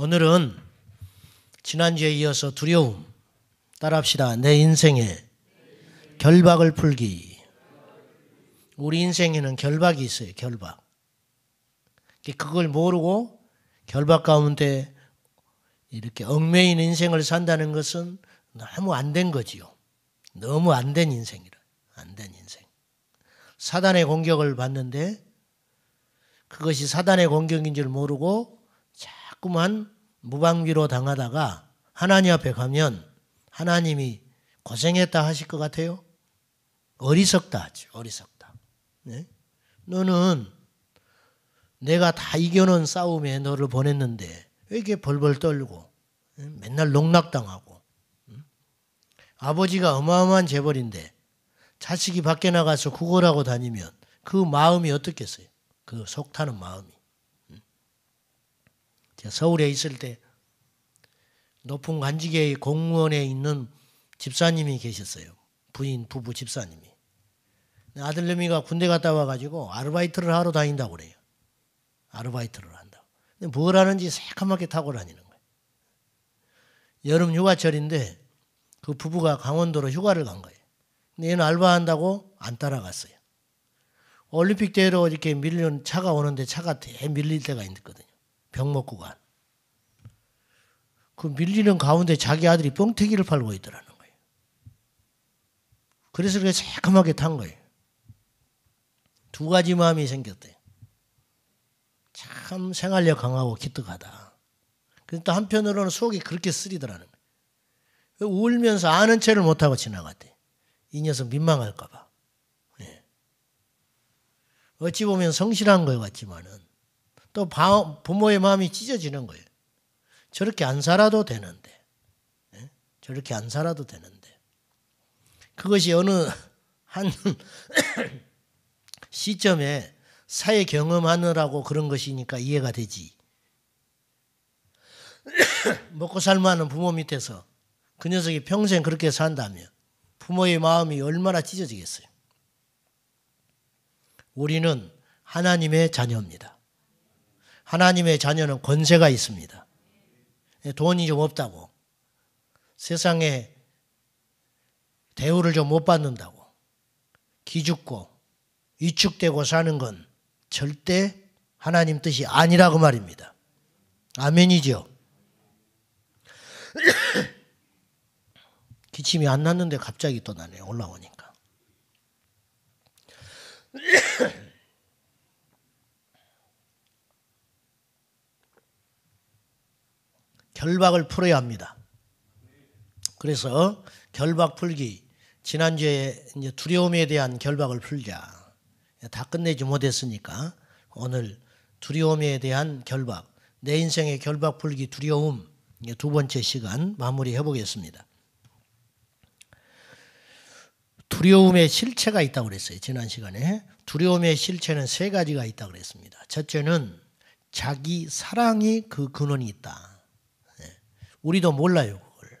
오늘은 지난주에 이어서 두려움, 따라합시다. 내 인생에 결박을 풀기. 우리 인생에는 결박이 있어요, 결박. 그걸 모르고 결박 가운데 이렇게 얽매인 인생을 산다는 것은 너무 안 된 거지요. 너무 안 된 인생이라. 안 된 인생. 사단의 공격을 받는데 그것이 사단의 공격인 줄 모르고 자꾸만 무방비로 당하다가 하나님 앞에 가면 하나님이 고생했다 하실 것 같아요? 어리석다 하죠. 어리석다. 네? 너는 내가 다 이겨놓은 싸움에 너를 보냈는데 왜 이렇게 벌벌 떨고 맨날 농락당하고 아버지가 어마어마한 재벌인데 자식이 밖에 나가서 구걸하고 다니면 그 마음이 어떻겠어요? 그 속타는 마음이. 서울에 있을 때 높은 관직의 공무원에 있는 집사님이 계셨어요. 부인 부부 집사님이. 아들내미가 군대 갔다 와가지고 아르바이트를 하러 다닌다고 그래요. 아르바이트를 한다고. 근데 뭘 하는지 새까맣게 타고 다니는 거예요. 여름 휴가철인데 그 부부가 강원도로 휴가를 간 거예요. 근데 얘는 알바한다고 안 따라갔어요. 올림픽 대로 이렇게 밀리는 차가 오는데 차가 대 밀릴 때가 있거든요. 병먹구 간. 그 밀리는 가운데 자기 아들이 뻥튀기를 팔고 있더라는 거예요. 그래서 그게 새까맣게 탄 거예요. 두 가지 마음이 생겼대. 참 생활력 강하고 기특하다. 근데 그러니까 또 한편으로는 속이 그렇게 쓰리더라는 거예요. 울면서 아는 채를 못하고 지나갔대. 이 녀석 민망할까봐. 네. 예. 어찌 보면 성실한 것 같지만은 또 부모의 마음이 찢어지는 거예요. 저렇게 안 살아도 되는데, 예? 저렇게 안 살아도 되는데, 그것이 어느 한 시점에 사회 경험하느라고 그런 것이니까 이해가 되지. 먹고 살만한 부모 밑에서 그 녀석이 평생 그렇게 산다면 부모의 마음이 얼마나 찢어지겠어요. 우리는 하나님의 자녀입니다. 하나님의 자녀는 권세가 있습니다. 예, 돈이 좀 없다고. 세상에 대우를 좀 못 받는다고. 기죽고 위축되고 사는 건 절대 하나님 뜻이 아니라고 말입니다. 아멘이죠. 기침이 안 났는데 갑자기 또 나네, 올라오니까. 결박을 풀어야 합니다. 그래서 결박 풀기 지난주에 이제 두려움에 대한 결박을 풀자 다 끝내지 못했으니까 오늘 두려움에 대한 결박 내 인생의 결박 풀기 두려움 두 번째 시간 마무리해 보겠습니다. 두려움의 실체가 있다고 그랬어요. 지난 시간에. 두려움의 실체는 세 가지가 있다고 그랬습니다. 첫째는 자기 사랑이 그 근원이 있다. 우리도 몰라요, 그걸.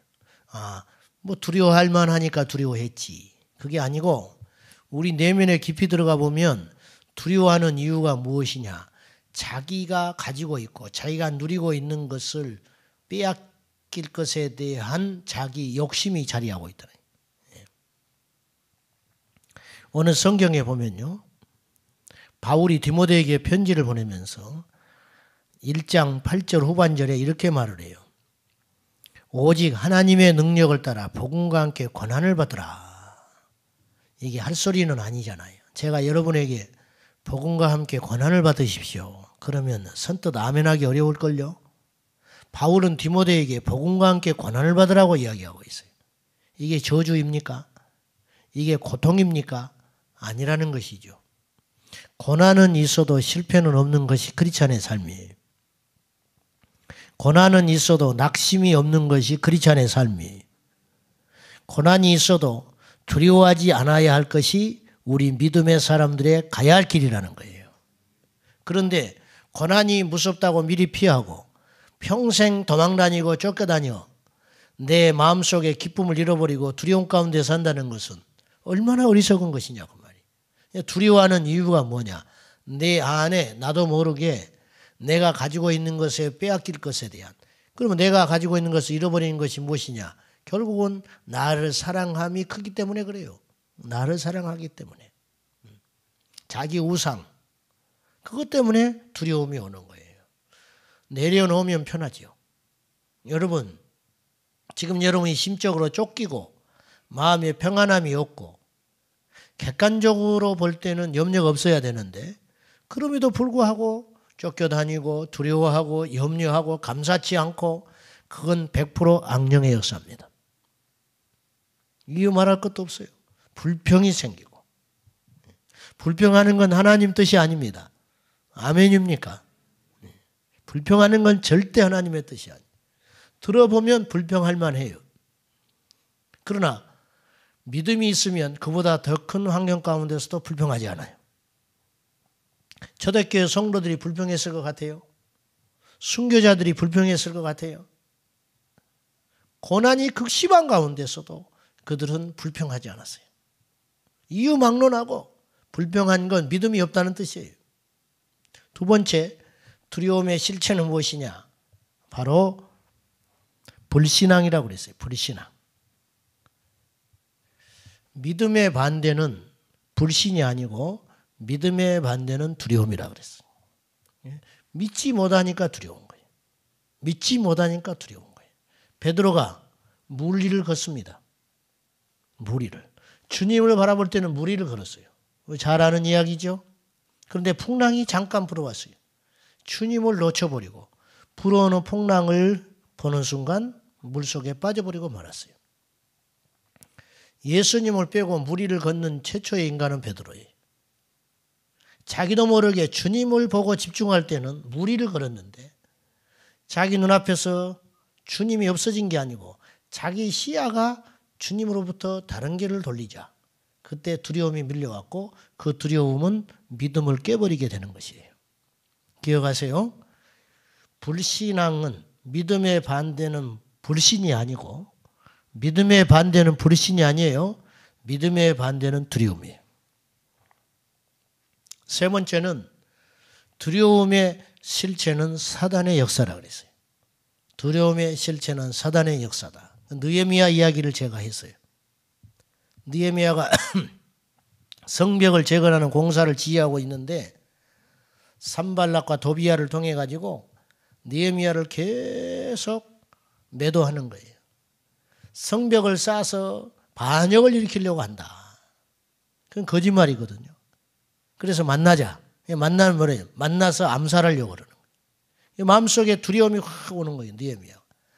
아, 뭐 두려워할 만하니까 두려워했지. 그게 아니고 우리 내면에 깊이 들어가 보면 두려워하는 이유가 무엇이냐? 자기가 가지고 있고 자기가 누리고 있는 것을 빼앗길 것에 대한 자기 욕심이 자리하고 있다. 예. 어느 성경에 보면요. 바울이 디모데에게 편지를 보내면서 1장 8절 후반절에 이렇게 말을 해요. 오직 하나님의 능력을 따라 복음과 함께 권한을 받으라. 이게 할 소리는 아니잖아요. 제가 여러분에게 복음과 함께 권한을 받으십시오. 그러면 선뜻 아멘하기 어려울걸요? 바울은 디모데에게 복음과 함께 권한을 받으라고 이야기하고 있어요. 이게 저주입니까? 이게 고통입니까? 아니라는 것이죠. 고난은 있어도 실패는 없는 것이 크리스찬의 삶이에요. 고난은 있어도 낙심이 없는 것이 그리스찬의 삶이. 고난이 있어도 두려워하지 않아야 할 것이 우리 믿음의 사람들의 가야 할 길이라는 거예요. 그런데 고난이 무섭다고 미리 피하고 평생 도망다니고 쫓겨다녀 내 마음속에 기쁨을 잃어버리고 두려움 가운데 산다는 것은 얼마나 어리석은 것이냐고 말이에요. 두려워하는 이유가 뭐냐. 내 안에 나도 모르게 내가 가지고 있는 것에 빼앗길 것에 대한 그러면 내가 가지고 있는 것을 잃어버리는 것이 무엇이냐? 결국은 나를 사랑함이 크기 때문에 그래요. 나를 사랑하기 때문에. 음. 자기 우상. 그것 때문에 두려움이 오는 거예요. 내려놓으면 편하죠 여러분, 지금 여러분이 심적으로 쫓기고 마음에 평안함이 없고 객관적으로 볼 때는 염려가 없어야 되는데 그럼에도 불구하고 쫓겨다니고 두려워하고 염려하고 감사치 않고 그건 100% 악령의 역사입니다. 이유 말할 것도 없어요. 불평이 생기고. 불평하는 건 하나님 뜻이 아닙니다. 아멘입니까? 네. 불평하는 건 절대 하나님의 뜻이 아니에요. 들어보면 불평할 만해요. 그러나 믿음이 있으면 그보다 더 큰 환경 가운데서도 불평하지 않아요. 초대교회 성도들이 불평했을 것 같아요. 순교자들이 불평했을 것 같아요. 고난이 극심한 가운데서도 그들은 불평하지 않았어요. 이유 막론하고 불평한 건 믿음이 없다는 뜻이에요. 두 번째, 두려움의 실체는 무엇이냐? 바로 불신앙이라고 그랬어요. 불신앙. 믿음의 반대는 불신이 아니고 믿음의 반대는 두려움이라 그랬어 예? 믿지 못하니까 두려운 거예요. 믿지 못하니까 두려운 거예요. 베드로가 물리를 걷습니다. 무리를. 주님을 바라볼 때는 무리를 걸었어요. 잘 아는 이야기죠. 그런데 풍랑이 잠깐 불어왔어요. 주님을 놓쳐버리고 불어오는 풍랑을 보는 순간 물속에 빠져버리고 말았어요. 예수님을 빼고 무리를 걷는 최초의 인간은 베드로예요. 자기도 모르게 주님을 보고 집중할 때는 무리를 걸었는데 자기 눈앞에서 주님이 없어진 게 아니고 자기 시야가 주님으로부터 다른 길을 돌리자 그때 두려움이 밀려왔고 그 두려움은 믿음을 깨버리게 되는 것이에요. 기억하세요? 불신앙은 믿음의 반대는 불신이 아니고 믿음의 반대는 불신이 아니에요. 믿음의 반대는 두려움이에요. 세 번째는 두려움의 실체는 사단의 역사라 그랬어요. 두려움의 실체는 사단의 역사다. 느헤미야 이야기를 제가 했어요. 느헤미야가 성벽을 재건하는 공사를 지휘하고 있는데 산발락과 도비야를 통해 가지고 느헤미야를 계속 매도하는 거예요. 성벽을 쌓아서 반역을 일으키려고 한다. 그건 거짓말이거든요. 그래서 만나자. 만나면 뭐래요? 만나서 암살하려고 그러는 거예요. 마음속에 두려움이 확 오는 거예요. 니에미야.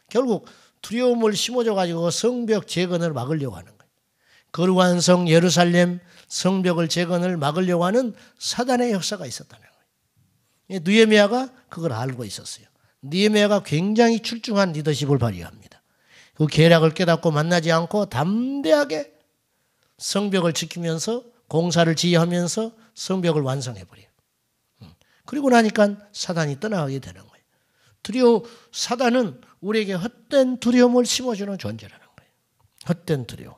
결국 두려움을 심어줘 가지고 성벽 재건을 막으려고 하는 거예요. 거룩한 성 예루살렘 성벽을 재건을 막으려고 하는 사단의 역사가 있었다는 거예요. 느헤미야가 그걸 알고 있었어요. 느헤미야가 굉장히 출중한 리더십을 발휘합니다. 그 계략을 깨닫고 만나지 않고 담대하게 성벽을 지키면서 공사를 지휘하면서 성벽을 완성해 버려요. 음. 그리고 나니까 사단이 떠나게 되는 거예요. 두려워 사단은 우리에게 헛된 두려움을 심어주는 존재라는 거예요. 헛된 두려움.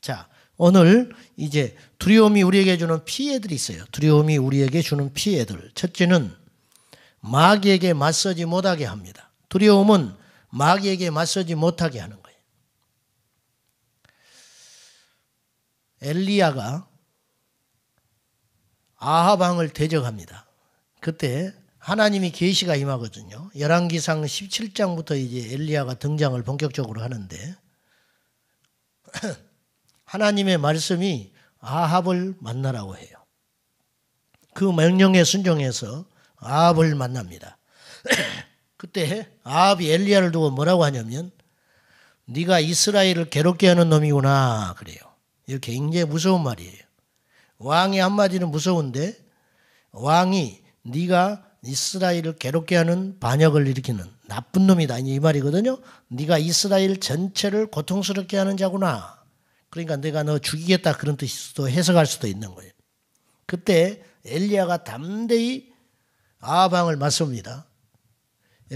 자, 오늘 이제 두려움이 우리에게 주는 피해들이 있어요. 두려움이 우리에게 주는 피해들. 첫째는 마귀에게 맞서지 못하게 합니다. 두려움은 마귀에게 맞서지 못하게 하는 엘리야가 아하방을 대적합니다. 그때 하나님이 계시가 임하거든요. 열왕기상 17장부터 이제 엘리야가 등장을 본격적으로 하는데 하나님의 말씀이 아합을 만나라고 해요. 그 명령에 순종해서 아합을 만납니다. 그때 아합이 엘리야를 두고 뭐라고 하냐면 네가 이스라엘을 괴롭게 하는 놈이구나 그래요. 이거 굉장히 무서운 말이에요. 왕이 한마디는 무서운데 왕이 네가 이스라엘을 괴롭게 하는 반역을 일으키는 나쁜 놈이다 이 말이거든요. 네가 이스라엘 전체를 고통스럽게 하는 자구나. 그러니까 내가 너 죽이겠다 그런 뜻도 해석할 수도 있는 거예요. 그때 엘리야가 담대히 아방을 맞습니다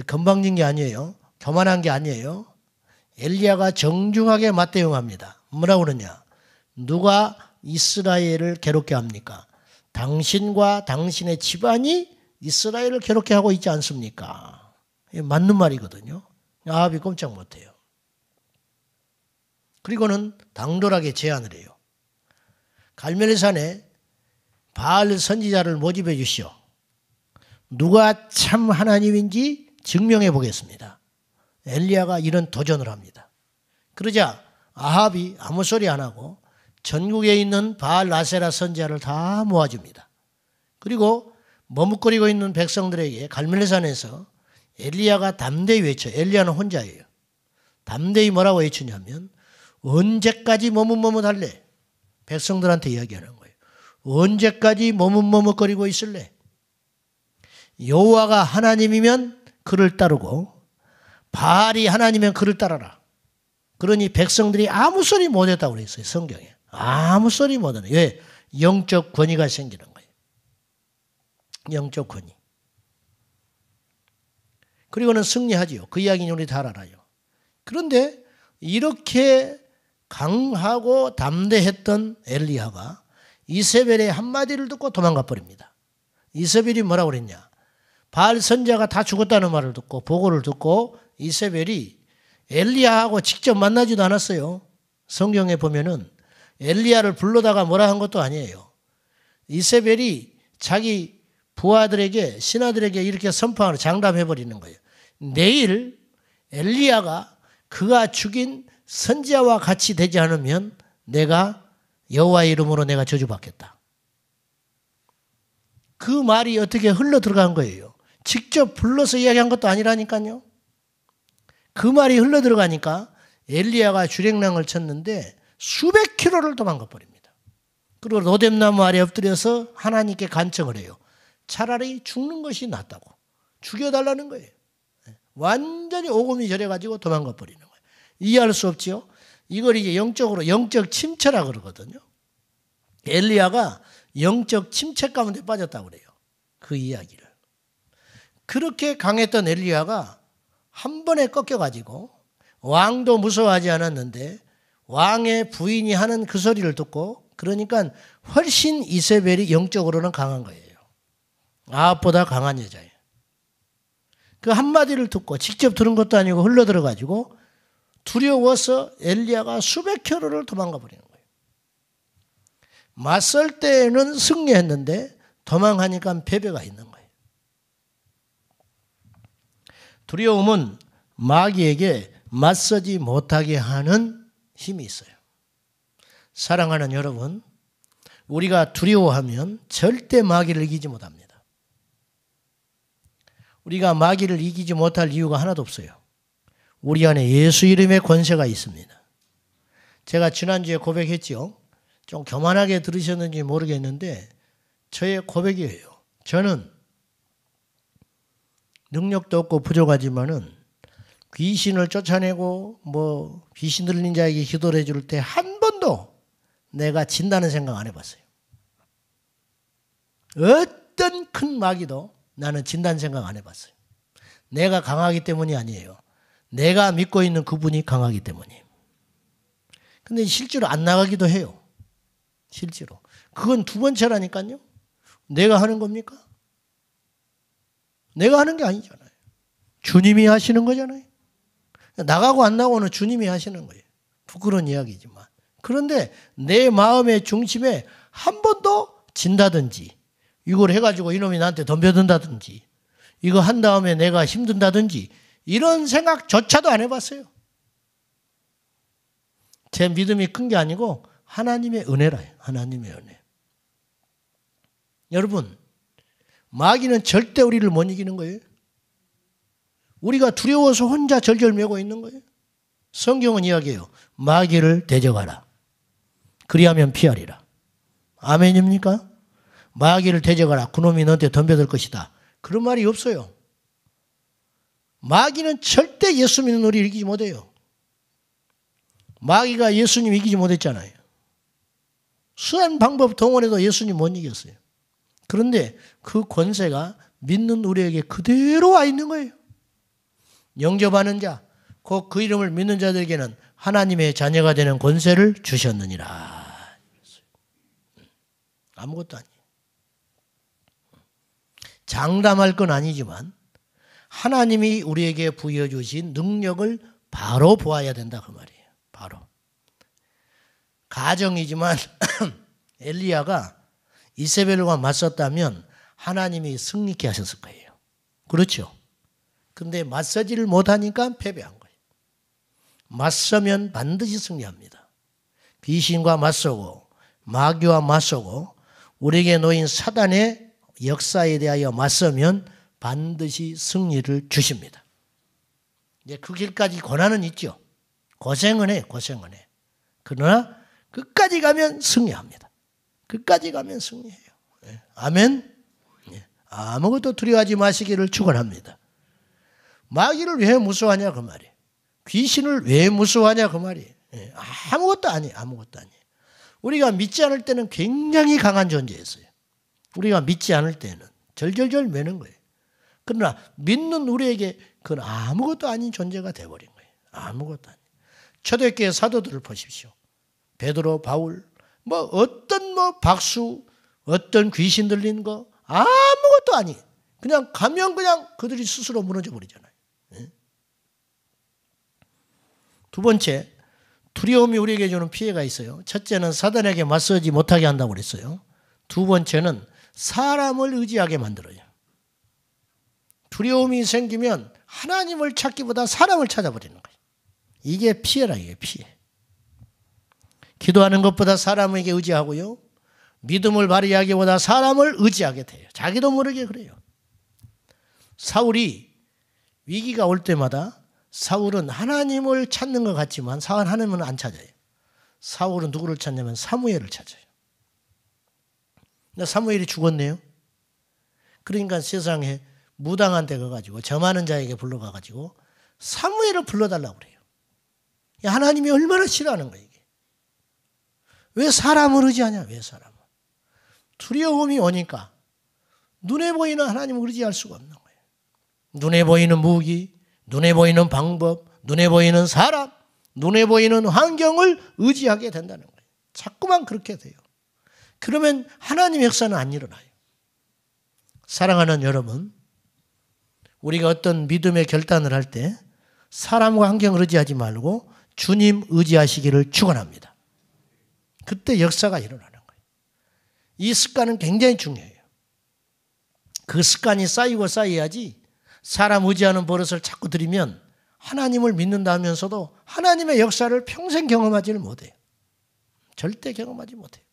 건방진 예, 게 아니에요. 교만한 게 아니에요. 엘리야가 정중하게 맞대응합니다. 뭐라고 그러냐? 누가 이스라엘을 괴롭게 합니까? 당신과 당신의 집안이 이스라엘을 괴롭게 하고 있지 않습니까? 맞는 말이거든요. 아합이 꼼짝 못해요. 그리고는 당돌하게 제안을 해요. 갈멜산에 바알 선지자를 모집해 주시오. 누가 참 하나님인지 증명해 보겠습니다. 엘리야가 이런 도전을 합니다. 그러자 아합이 아무 소리 안 하고 전국에 있는 바알 라세라 선자를다 모아줍니다. 그리고 머뭇거리고 있는 백성들에게 갈멜산에서 엘리야가 담대히 외쳐 엘리야는 혼자예요. 담대히 뭐라고 외치냐면 언제까지 머뭇머뭇할래? 백성들한테 이야기하는 거예요. 언제까지 머뭇머뭇거리고 있을래? 여호와가 하나님이면 그를 따르고 바알이 하나님이면 그를 따라라. 그러니 백성들이 아무 소리 못했다고 그랬어요 성경에. 아무 소리 못 하는. 왜? 영적 권위가 생기는 거예요. 영적 권위. 그리고는 승리하지요. 그 이야기는 우리 잘 알아요. 그런데 이렇게 강하고 담대했던 엘리야가 이세벨의 한마디를 듣고 도망가 버립니다. 이세벨이 뭐라고 그랬냐? 바알 선자가 다 죽었다는 말을 듣고 보고를 듣고 이세벨이 엘리야하고 직접 만나지도 않았어요. 성경에 보면은 엘리야를 불러다가 뭐라 한 것도 아니에요. 이세벨이 자기 부하들에게 신하들에게 이렇게 선포하는 장담해 버리는 거예요. 내일 엘리야가 그가 죽인 선지자와 같이 되지 않으면 내가 여호와 이름으로 내가 저주받겠다. 그 말이 어떻게 흘러 들어간 거예요. 직접 불러서 이야기한 것도 아니라니까요. 그 말이 흘러 들어가니까 엘리야가 주랭랑을 쳤는데 수백 킬로를 도망가 버립니다. 그리고 로뎀나무 아래 엎드려서 하나님께 간청을 해요. 차라리 죽는 것이 낫다고. 죽여달라는 거예요. 예. 완전히 오금이 절해가지고 도망가 버리는 거예요. 이해할 수 없지요? 이걸 이제 영적으로, 영적 침체라 그러거든요. 엘리야가 영적 침체 가운데 빠졌다고 그래요. 그 이야기를. 그렇게 강했던 엘리야가 한 번에 꺾여가지고 왕도 무서워하지 않았는데 왕의 부인이 하는 그 소리를 듣고 그러니까 훨씬 이세벨이 영적으로는 강한 거예요. 아합보다 강한 여자예요. 그 한마디를 듣고 직접 들은 것도 아니고 흘러들어가지고 두려워서 엘리야가 수백 킬로를 도망가 버리는 거예요. 맞설 때에는 승리했는데 도망하니까 패배가 있는 거예요. 두려움은 마귀에게 맞서지 못하게 하는 힘이 있어요. 사랑하는 여러분, 우리가 두려워하면 절대 마귀를 이기지 못합니다. 우리가 마귀를 이기지 못할 이유가 하나도 없어요. 우리 안에 예수 이름의 권세가 있습니다. 제가 지난주에 고백했지요. 좀 교만하게 들으셨는지 모르겠는데 저의 고백이에요. 저는 능력도 없고 부족하지만은 귀신을 쫓아내고 뭐 귀신 들린 자에게 기도를 해줄 때 한 번도 내가 진다는 생각 안 해봤어요. 어떤 큰 마귀도 나는 진다는 생각 안 해봤어요. 내가 강하기 때문이 아니에요. 내가 믿고 있는 그분이 강하기 때문이에요. 근데 실제로 안 나가기도 해요. 실제로. 그건 두 번째라니까요. 내가 하는 겁니까? 내가 하는 게 아니잖아요. 주님이 하시는 거잖아요. 나가고 안 나가고는 주님이 하시는 거예요. 부끄러운 이야기지만. 그런데 내 마음의 중심에 한 번도 진다든지 이걸 해가지고 이놈이 나한테 덤벼든다든지 이거 한 다음에 내가 힘든다든지 이런 생각조차도 안 해봤어요. 제 믿음이 큰 게 아니고 하나님의 은혜라요. 하나님의 은혜. 여러분, 마귀는 절대 우리를 못 이기는 거예요. 우리가 두려워서 혼자 절절매고 있는 거예요. 성경은 이야기해요. 마귀를 대적하라. 그리하면 피하리라. 아멘입니까? 마귀를 대적하라. 그놈이 너한테 덤벼들 것이다. 그런 말이 없어요. 마귀는 절대 예수 믿는 우리 이기지 못해요. 마귀가 예수님 이기지 못했잖아요. 수한 방법 동원해도 예수님 못 이겼어요. 그런데 그 권세가 믿는 우리에게 그대로 와 있는 거예요. 영접하는 자, 곧 그 이름을 믿는 자들에게는 하나님의 자녀가 되는 권세를 주셨느니라. 아무것도 아니에요. 장담할 건 아니지만 하나님이 우리에게 부여 주신 능력을 바로 보아야 된다 그 말이에요. 바로. 가정이지만 엘리야가 이세벨과 맞섰다면 하나님이 승리케 하셨을 거예요. 그렇죠? 근데 맞서지를 못하니까 패배한 거예요. 맞서면 반드시 승리합니다. 귀신과 맞서고 마귀와 맞서고 우리에게 놓인 사단의 역사에 대하여 맞서면 반드시 승리를 주십니다. 이제 그 길까지 고난은 있죠. 고생은 해, 고생은 해. 그러나 끝까지 가면 승리합니다. 끝까지 가면 승리해요. 예, 아멘. 예, 아무것도 두려워하지 마시기를 축원합니다. 마귀를 왜 무서워하냐 그 말이에요. 귀신을 왜 무서워하냐 그 말이에요. 예, 아무것도 아니에요. 아무것도 아니에요. 우리가 믿지 않을 때는 굉장히 강한 존재였어요. 우리가 믿지 않을 때는 절절절 매는 거예요. 그러나 믿는 우리에게 그건 아무것도 아닌 존재가 돼버린 거예요. 아무것도 아니. 초대교회 사도들을 보십시오. 베드로, 바울, 뭐 어떤 뭐 박수, 어떤 귀신 들린 거 아무것도 아니. 그냥 가면 그냥 그들이 스스로 무너져 버리잖아요. 두 번째, 두려움이 우리에게 주는 피해가 있어요. 첫째는 사단에게 맞서지 못하게 한다고 그랬어요. 두 번째는 사람을 의지하게 만들어요. 두려움이 생기면 하나님을 찾기보다 사람을 찾아버리는 거예요. 이게 피해라, 이게 피해. 기도하는 것보다 사람에게 의지하고요. 믿음을 발휘하기보다 사람을 의지하게 돼요. 자기도 모르게 그래요. 사울이 위기가 올 때마다 사울은 하나님을 찾는 것 같지만 사울 하나님은 안 찾아요. 사울은 누구를 찾냐면 사무엘을 찾아요. 사무엘이 죽었네요. 그러니까 세상에 무당한 데가 가지고 저 많은 자에게 불러가 가지고 사무엘을 불러달라고 그래요. 하나님이 얼마나 싫어하는 거예요. 이게. 왜 사람을 의지하냐? 왜 사람을? 두려움이 오니까 눈에 보이는 하나님을 의지할 수가 없는 거예요. 눈에 보이는 무기, 눈에 보이는 방법, 눈에 보이는 사람, 눈에 보이는 환경을 의지하게 된다는 거예요. 자꾸만 그렇게 돼요. 그러면 하나님 역사는 안 일어나요. 사랑하는 여러분, 우리가 어떤 믿음의 결단을 할 때 사람과 환경을 의지하지 말고 주님 의지하시기를 축원합니다. 그때 역사가 일어나는 거예요. 이 습관은 굉장히 중요해요. 그 습관이 쌓이고 쌓여야지 사람 의지하는 버릇을 자꾸 들이면 하나님을 믿는다면서도 하나님의 역사를 평생 경험하지를 못해요. 절대 경험하지 못해요.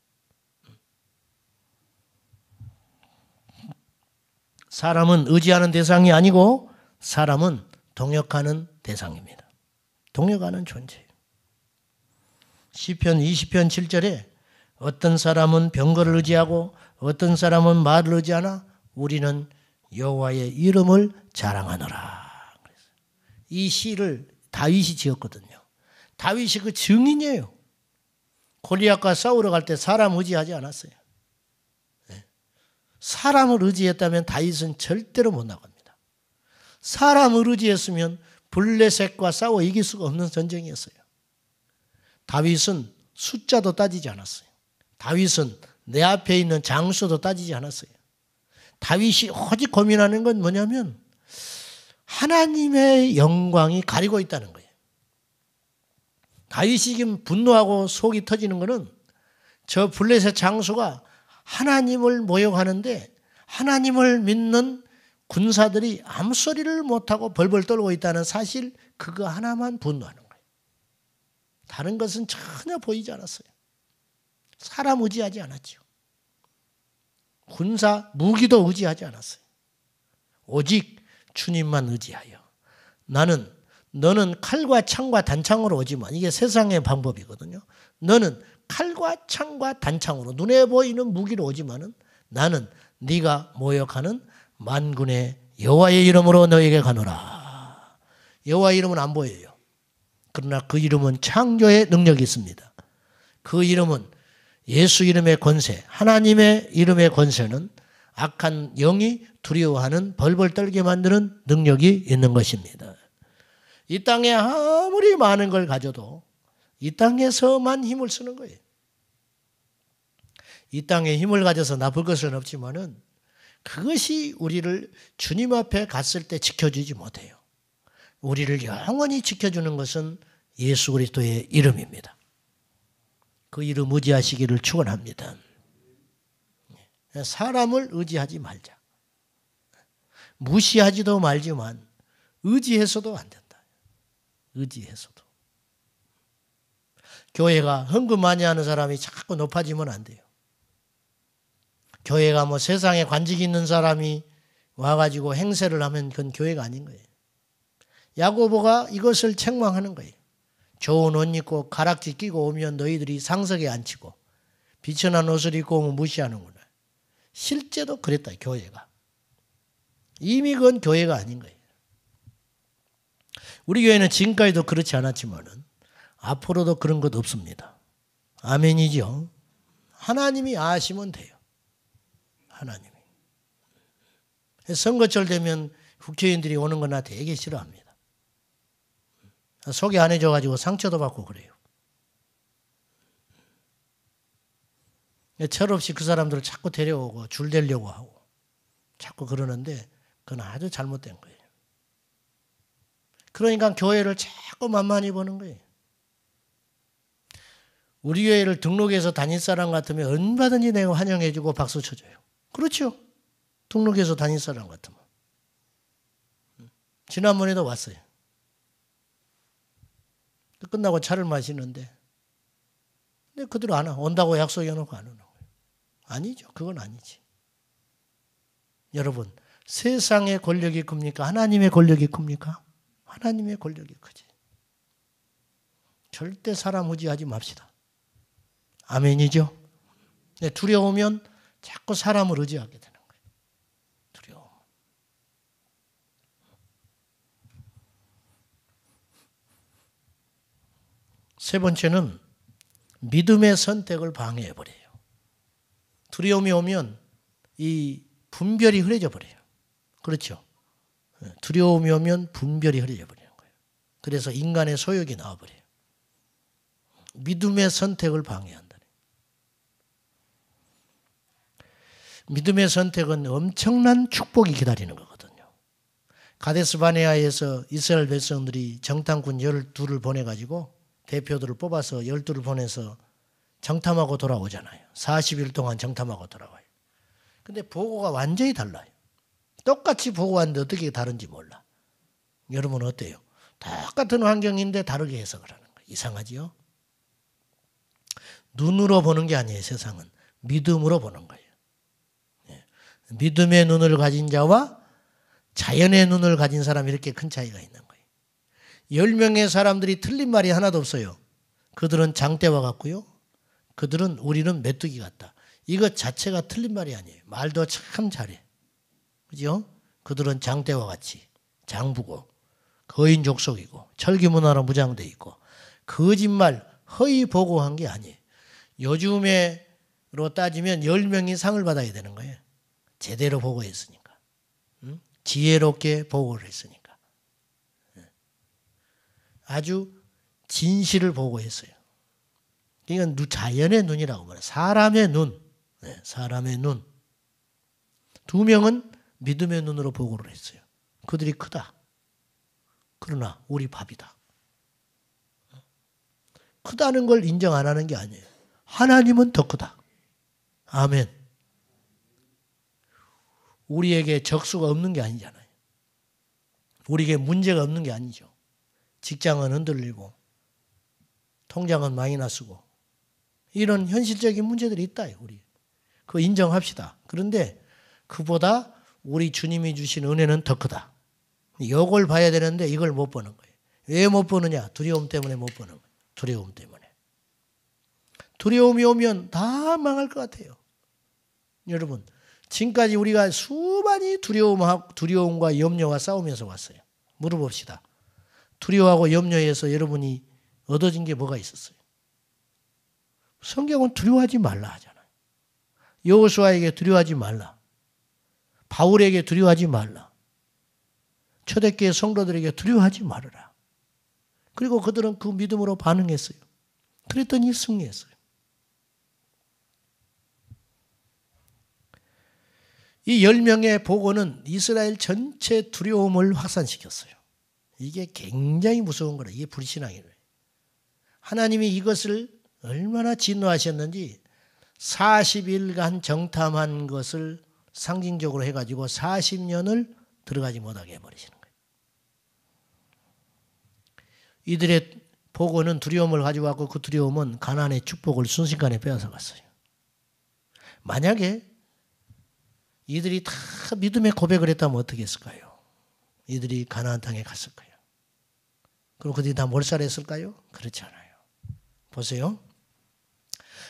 사람은 의지하는 대상이 아니고 사람은 동역하는 대상입니다. 동역하는 존재. 예요 시편 20편 7절에 어떤 사람은 병거를 의지하고 어떤 사람은 말을 의지하나 우리는 여호와의 이름을 자랑하노라. 이 시를 다윗이 지었거든요. 다윗이 그 증인이에요. 골리앗과 싸우러 갈 때 사람 의지하지 않았어요. 예. 사람을 의지했다면 다윗은 절대로 못 나갑니다. 사람을 의지했으면 블레셋과 싸워 이길 수가 없는 전쟁이었어요. 다윗은 숫자도 따지지 않았어요. 다윗은 내 앞에 있는 장수도 따지지 않았어요. 다윗이 허지 고민하는 건 뭐냐면 하나님의 영광이 가리고 있다는 거예요. 다윗이 지금 분노하고 속이 터지는 것은 저 블레셋 장수가 하나님을 모욕하는데 하나님을 믿는 군사들이 아무 소리를 못하고 벌벌 떨고 있다는 사실 그거 하나만 분노하는 거예요. 다른 것은 전혀 보이지 않았어요. 사람 의지하지 않았죠. 군사, 무기도 의지하지 않았어요. 오직 주님만 의지하여. 나는, 너는 칼과 창과 단창으로 오지만, 이게 세상의 방법이거든요. 너는 칼과 창과 단창으로, 눈에 보이는 무기로 오지만은 나는 네가 모욕하는 만군의 여호와의 이름으로 너에게 가노라. 여호와 이름은 안 보여요. 그러나 그 이름은 창조의 능력이 있습니다. 그 이름은 예수 이름의 권세, 하나님의 이름의 권세는 악한 영이 두려워하는 벌벌 떨게 만드는 능력이 있는 것입니다. 이 땅에 아무리 많은 걸 가져도 이 땅에서만 힘을 쓰는 거예요. 이 땅에 힘을 가져서 나쁠 것은 없지만은 그것이 우리를 주님 앞에 갔을 때 지켜주지 못해요. 우리를 영원히 지켜주는 것은 예수 그리스도의 이름입니다. 그 일을 무지하시기를 축원합니다. 사람을 의지하지 말자. 무시하지도 말지만 의지해서도 안 된다. 의지해서도. 교회가 헌금 많이 하는 사람이 자꾸 높아지면 안 돼요. 교회가 뭐 세상에 관직 있는 사람이 와가지고 행세를 하면 그건 교회가 아닌 거예요. 야고보가 이것을 책망하는 거예요. 좋은 옷 입고 가락지 끼고 오면 너희들이 상석에 앉히고 비천한 옷을 입고 오면 무시하는구나. 실제도 그랬다, 교회가. 이미 그건 교회가 아닌 거예요. 우리 교회는 지금까지도 그렇지 않았지만은 앞으로도 그런 것 없습니다. 아멘이죠. 하나님이 아시면 돼요. 하나님이. 선거철 되면 국회의원들이 오는 거나 되게 싫어합니다. 속이 안해져가지고 상처도 받고 그래요. 철없이 그 사람들을 자꾸 데려오고 줄 대려고 하고 자꾸 그러는데 그건 아주 잘못된 거예요. 그러니까 교회를 자꾸 만만히 보는 거예요. 우리 교회를 등록해서 다닐 사람 같으면 얼마든지 내가 환영해주고 박수 쳐줘요. 그렇죠? 등록해서 다닌 사람 같으면. 지난번에도 왔어요. 끝나고 차를 마시는데 근데 그대로 안 와. 온다고 약속해놓고 안 오는 거예요. 아니죠. 그건 아니지. 여러분 세상의 권력이 큽니까? 하나님의 권력이 큽니까? 하나님의 권력이 크지. 절대 사람 의지하지 맙시다. 아멘이죠? 네, 두려우면 자꾸 사람을 의지하게 돼. 세 번째는 믿음의 선택을 방해해 버려요. 두려움이 오면 이 분별이 흐려져 버려요. 그렇죠? 예, 두려움이 오면 분별이 흐려져 버리는 거예요. 그래서 인간의 소욕이 나와 버려요. 믿음의 선택을 방해한다. 믿음의 선택은 엄청난 축복이 기다리는 거거든요. 가데스 바네아에서 이스라엘 백성들이 정탐꾼 12를 보내가지고 대표들을 뽑아서 열두를 보내서 정탐하고 돌아오잖아요. 40일 동안 정탐하고 돌아와요. 근데 보고가 완전히 달라요. 똑같이 보고 왔는데 어떻게 다른지 몰라. 여러분 어때요? 똑같은 환경인데 다르게 해석을 하는 거예요. 이상하지요? 눈으로 보는 게 아니에요, 세상은. 믿음으로 보는 거예요. 예. 믿음의 눈을 가진 자와 자연의 눈을 가진 사람 이 이렇게 큰 차이가 있는 거예요. 열명의 사람들이 틀린 말이 하나도 없어요. 그들은 장대와 같고요. 그들은 우리는 메뚜기 같다. 이것 자체가 틀린 말이 아니에요. 말도 참 잘해. 그죠? 그들은 장대와 같이 장부고 거인 족속이고 철기 문화로 무장돼 있고 거짓말 허위 보고한 게 아니에요. 요즘에로 따지면 1명이 상을 받아야 되는 거예요. 제대로 보고했으니까. 응? 지혜롭게 보고를 했으니까. 아주 진실을 보고 있어요. 이건 그러니까 자연의 눈이라고 말해 사람의 눈. 네, 사람의 눈. 두 명은 믿음의 눈으로 보고를 했어요. 그들이 크다. 그러나 우리 밥이다. 크다는 걸 인정 안 하는 게 아니에요. 하나님은 더 크다. 아멘. 우리에게 적수가 없는 게 아니잖아요. 우리에게 문제가 없는 게 아니죠. 직장은 흔들리고 통장은 마이너스고 이런 현실적인 문제들이 있다 우리 그 인정합시다. 그런데 그보다 우리 주님이 주신 은혜는 더 크다. 이걸 봐야 되는데 이걸 못 보는 거예요. 왜 못 보느냐? 두려움 때문에 못 보는 거예요. 두려움 때문에. 두려움이 오면 다 망할 것 같아요. 여러분, 지금까지 우리가 수많이 두려움, 두려움과 염려와 싸우면서 왔어요. 물어봅시다. 두려워하고 염려해서 여러분이 얻어진 게 뭐가 있었어요? 성경은 두려워하지 말라 하잖아요. 여호수아에게 두려워하지 말라. 바울에게 두려워하지 말라. 초대교회 성도들에게 두려워하지 말아라. 그리고 그들은 그 믿음으로 반응했어요. 그랬더니 승리했어요. 이 열명의 복원은 이스라엘 전체 두려움을 확산시켰어요. 이게 굉장히 무서운 거라. 이게 불신앙이래. 하나님이 이것을 얼마나 진노하셨는지 40일간 정탐한 것을 상징적으로 해가지고 40년을 들어가지 못하게 해버리시는 거예요. 이들의 보고는 두려움을 가져왔고 그 두려움은 가난의 축복을 순식간에 빼앗아갔어요. 만약에 이들이 다 믿음의 고백을 했다면 어떻게 했을까요? 이들이 가나 땅에 갔을까요? 그리고 그들이 다 몰살했을까요? 그렇지 않아요. 보세요.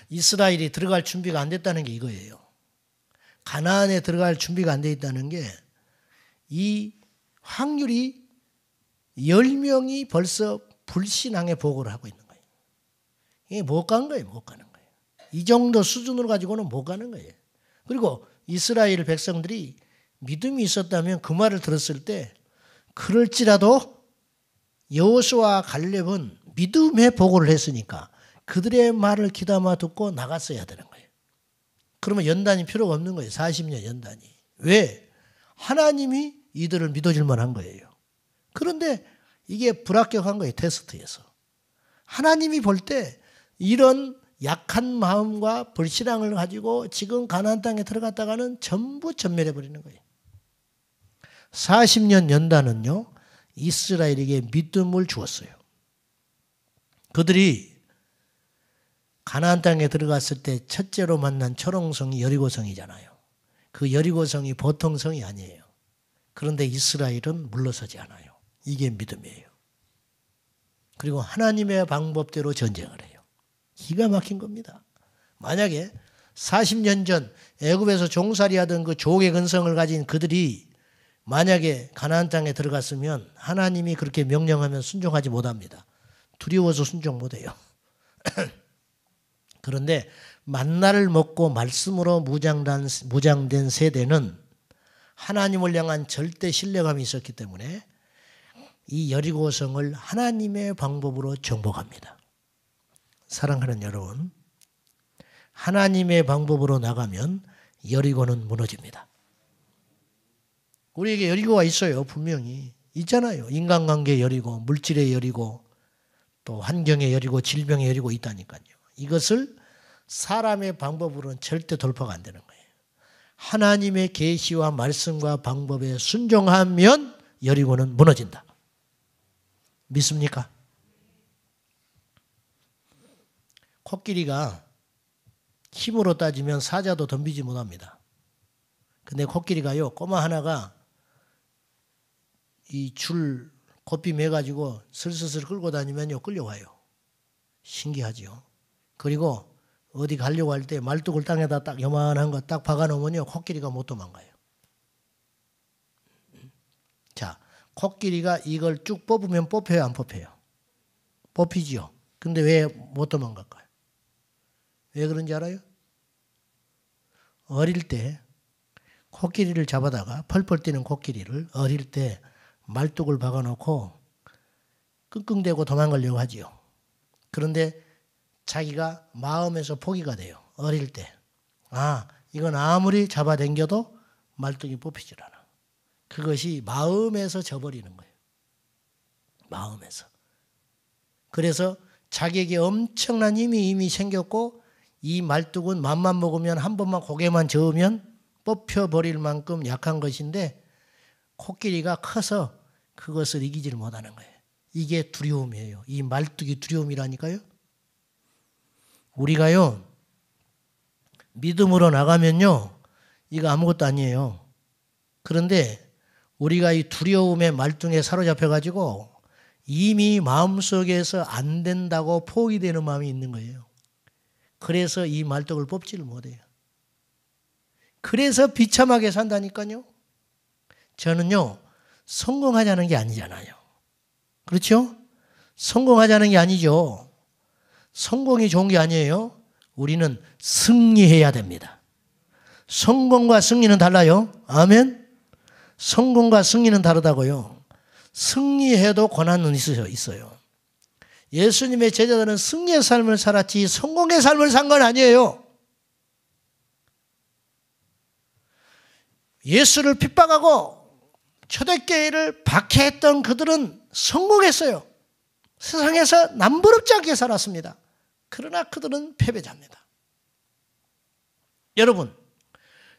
이스라엘이 들어갈 준비가 안 됐다는 게 이거예요. 가나안에 들어갈 준비가 안 돼 있다는 게 이 확률이 10명이 벌써 불신앙의 보고 하고 있는 거예요. 이게 못간 거예요. 못 가는 거예요. 이 정도 수준으로 가지고는 못 가는 거예요. 그리고 이스라엘 백성들이 믿음이 있었다면 그 말을 들었을 때 그럴지라도 여호수와 갈렙은 믿음의 보고를 했으니까 그들의 말을 귀담아 듣고 나갔어야 되는 거예요. 그러면 연단이 필요가 없는 거예요. 40년 연단이. 왜? 하나님이 이들을 믿어줄만 한 거예요. 그런데 이게 불합격한 거예요. 테스트에서. 하나님이 볼 때 이런 약한 마음과 불신앙을 가지고 지금 가나 땅에 들어갔다가는 전부 전멸해 버리는 거예요. 40년 연단은요. 이스라엘에게 믿음을 주었어요. 그들이 가나안 땅에 들어갔을 때 첫째로 만난 초롱성이 여리고성이잖아요. 그 여리고성이 보통 성이 아니에요. 그런데 이스라엘은 물러서지 않아요. 이게 믿음이에요. 그리고 하나님의 방법대로 전쟁을 해요. 기가 막힌 겁니다. 만약에 40년 전 애굽에서 종살이하던 그 조개 근성을 가진 그들이 만약에 가나안 땅에 들어갔으면 하나님이 그렇게 명령하면 순종하지 못합니다. 두려워서 순종 못해요. 그런데 만나를 먹고 말씀으로 무장된, 무장된 세대는 하나님을 향한 절대 신뢰감이 있었기 때문에 이 여리고성을 하나님의 방법으로 정복합니다. 사랑하는 여러분, 하나님의 방법으로 나가면 여리고는 무너집니다. 우리에게 여리고가 있어요, 분명히. 있잖아요. 인간관계 여리고, 물질의 여리고, 또 환경의 여리고, 질병의 여리고 있다니까요. 이것을 사람의 방법으로는 절대 돌파가 안 되는 거예요. 하나님의 계시와 말씀과 방법에 순종하면 여리고는 무너진다. 믿습니까? 코끼리가 힘으로 따지면 사자도 덤비지 못합니다. 근데 코끼리가요, 꼬마 하나가 이줄 겉빔 해가지고 슬슬슬 끌고 다니면요 끌려와요. 신기하지요. 그리고 어디 가려고 할 때 말뚝을 땅에다 딱 요만한 거 딱 박아놓으면요 코끼리가 못 도망가요. 자, 코끼리가 이걸 쭉 뽑으면 뽑혀요, 안 뽑혀요? 뽑히지요. 근데 왜 못 도망갈까요? 왜 그런지 알아요? 어릴 때 코끼리를 잡아다가 펄펄 뛰는 코끼리를 어릴 때 말뚝을 박아놓고 끙끙대고 도망가려고 하지요. 그런데 자기가 마음에서 포기가 돼요. 어릴 때. 아, 이건 아무리 잡아당겨도 말뚝이 뽑히질 않아. 그것이 마음에서 져버리는 거예요. 마음에서. 그래서 자기에게 엄청난 힘이 이미 생겼고 이 말뚝은 맘만 먹으면 한 번만 고개만 저으면 뽑혀버릴 만큼 약한 것인데 코끼리가 커서 그것을 이기지를 못하는 거예요. 이게 두려움이에요. 이 말뚝이 두려움이라니까요. 우리가요, 믿음으로 나가면요, 이거 아무것도 아니에요. 그런데 우리가 이 두려움의 말뚝에 사로잡혀가지고 이미 마음속에서 안 된다고 포기되는 마음이 있는 거예요. 그래서 이 말뚝을 뽑지를 못해요. 그래서 비참하게 산다니까요. 저는요, 성공하자는 게 아니잖아요. 그렇죠? 성공하자는 게 아니죠. 성공이 좋은 게 아니에요. 우리는 승리해야 됩니다. 성공과 승리는 달라요. 아멘? 성공과 승리는 다르다고요. 승리해도 권한은 있어요. 예수님의 제자들은 승리의 삶을 살았지 성공의 삶을 산 건 아니에요. 예수를 핍박하고 초대교회를 박해했던 그들은 성공했어요. 세상에서 남부럽지 않게 살았습니다. 그러나 그들은 패배자입니다. 여러분,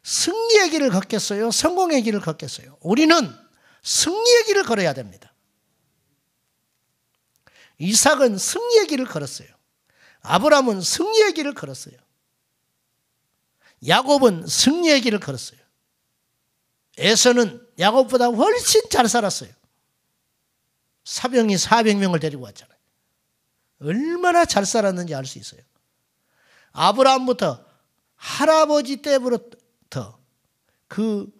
승리의 길을 걷겠어요? 성공의 길을 걷겠어요? 우리는 승리의 길을 걸어야 됩니다. 이삭은 승리의 길을 걸었어요. 아브라함은 승리의 길을 걸었어요. 야곱은 승리의 길을 걸었어요. 에서는 야곱보다 훨씬 잘 살았어요. 사병이 400명을 데리고 왔잖아요. 얼마나 잘 살았는지 알 수 있어요. 아브라함부터 할아버지 때부터 그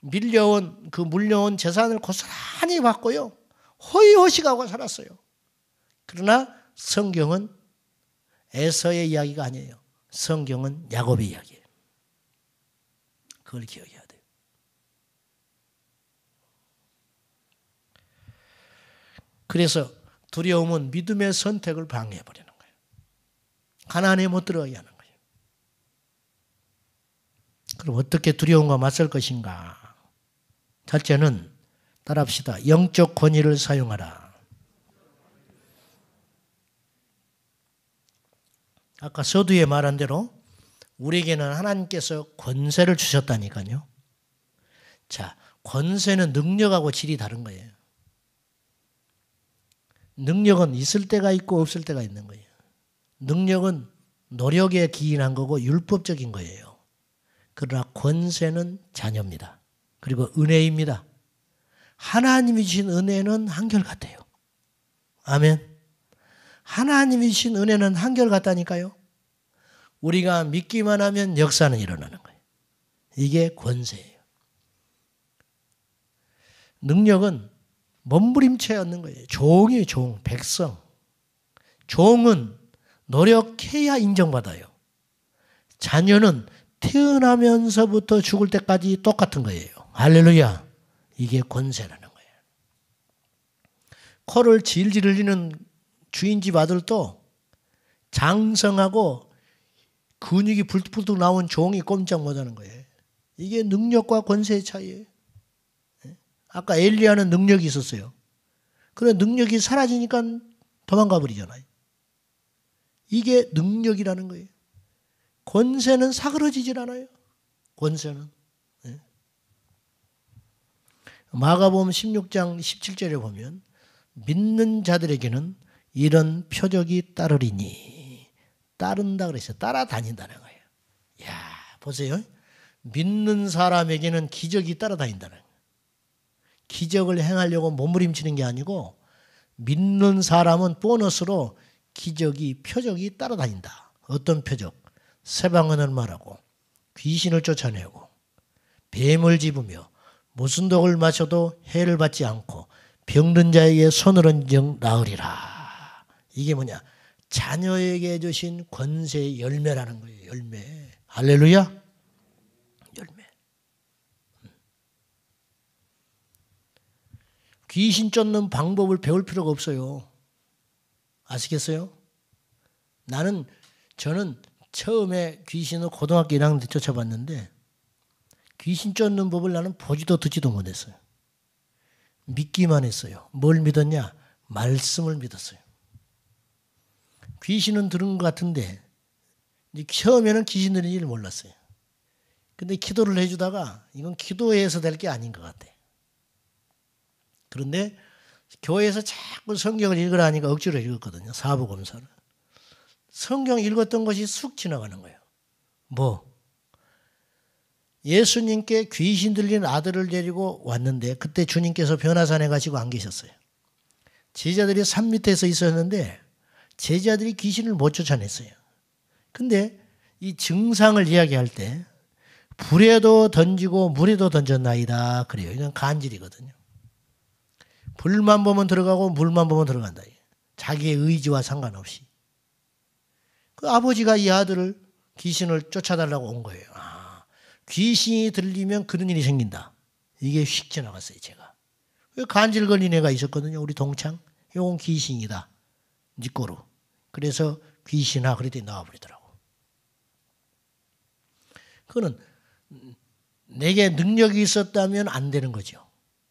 밀려온 그 물려온 재산을 고스란히 받고요. 허이허식하고 살았어요. 그러나 성경은 에서의 이야기가 아니에요. 성경은 야곱의 이야기예요. 그걸 기억해요. 그래서 두려움은 믿음의 선택을 방해해버리는 거예요. 하나에못 들어야 하는 거예요. 그럼 어떻게 두려움과 맞설 것인가? 첫째는 따라합시다. 영적 권위를 사용하라. 아까 서두에 말한 대로 우리에게는 하나님께서 권세를 주셨다니까요. 자, 권세는 능력하고 질이 다른 거예요. 능력은 있을 때가 있고 없을 때가 있는 거예요. 능력은 노력에 기인한 거고 율법적인 거예요. 그러나 권세는 자녀입니다. 그리고 은혜입니다. 하나님이 주신 은혜는 한결같아요. 아멘. 하나님이 주신 은혜는 한결같다니까요. 우리가 믿기만 하면 역사는 일어나는 거예요. 이게 권세예요. 능력은 몸부림쳐야 하는 거예요. 종이 종, 백성. 종은 노력해야 인정받아요. 자녀는 태어나면서부터 죽을 때까지 똑같은 거예요. 할렐루야. 이게 권세라는 거예요. 코를 질질 흘리는 주인집 아들도 장성하고 근육이 불뚝불뚝 나온 종이 꼼짝 못 하는 거예요. 이게 능력과 권세의 차이예요. 아까 엘리야는 능력이 있었어요. 그런 능력이 사라지니까 도망가 버리잖아요. 이게 능력이라는 거예요. 권세는 사그러지질 않아요. 권세는. 네. 예. 마가복 16장 17절에 보면 믿는 자들에게는 이런 표적이 따르리니 따른다 그랬어요. 따라다닌다는 거예요. 야, 보세요. 믿는 사람에게는 기적이 따라다닌다는 거예요. 기적을 행하려고 몸부림치는 게 아니고 믿는 사람은 보너스로 기적이 표적이 따라다닌다. 어떤 표적? 세방언을 말하고 귀신을 쫓아내고 뱀을 집으며 무슨 독을 마셔도 해를 받지 않고 병든 자에게 손을 얹정 나으리라. 이게 뭐냐? 자녀에게 주신 권세 열매라는 거예요. 열매. 할렐루야. 귀신 쫓는 방법을 배울 필요가 없어요. 아시겠어요? 나는 저는 처음에 귀신을 고등학교 1학년 때 쫓아봤는데 귀신 쫓는 법을 나는 보지도 듣지도 못했어요. 믿기만 했어요. 뭘 믿었냐? 말씀을 믿었어요. 귀신은 들은 것 같은데 처음에는 귀신들인지를 몰랐어요. 근데 기도를 해주다가 이건 기도해서 될 게 아닌 것 같아. 그런데 교회에서 자꾸 성경을 읽으라니까 억지로 읽었거든요. 사부검사를. 성경 읽었던 것이 쑥 지나가는 거예요. 뭐? 예수님께 귀신 들린 아들을 데리고 왔는데 그때 주님께서 변화산에 가시고 안 계셨어요. 제자들이 산 밑에서 있었는데 제자들이 귀신을 못 쫓아냈어요. 근데 이 증상을 이야기할 때 불에도 던지고 물에도 던졌나이다 그래요. 이건 간질이거든요. 불만 보면 들어가고 물만 보면 들어간다. 자기의 의지와 상관없이. 그 아버지가 이 아들을 귀신을 쫓아달라고 온 거예요. 아, 귀신이 들리면 그런 일이 생긴다. 이게 휙 지나갔어요, 제가. 그 간질 걸린 애가 있었거든요. 우리 동창. 요건 귀신이다. 니꼬로. 네 그래서 귀신아 그랬더니 나와버리더라고. 그거는 내게 능력이 있었다면 안 되는 거죠.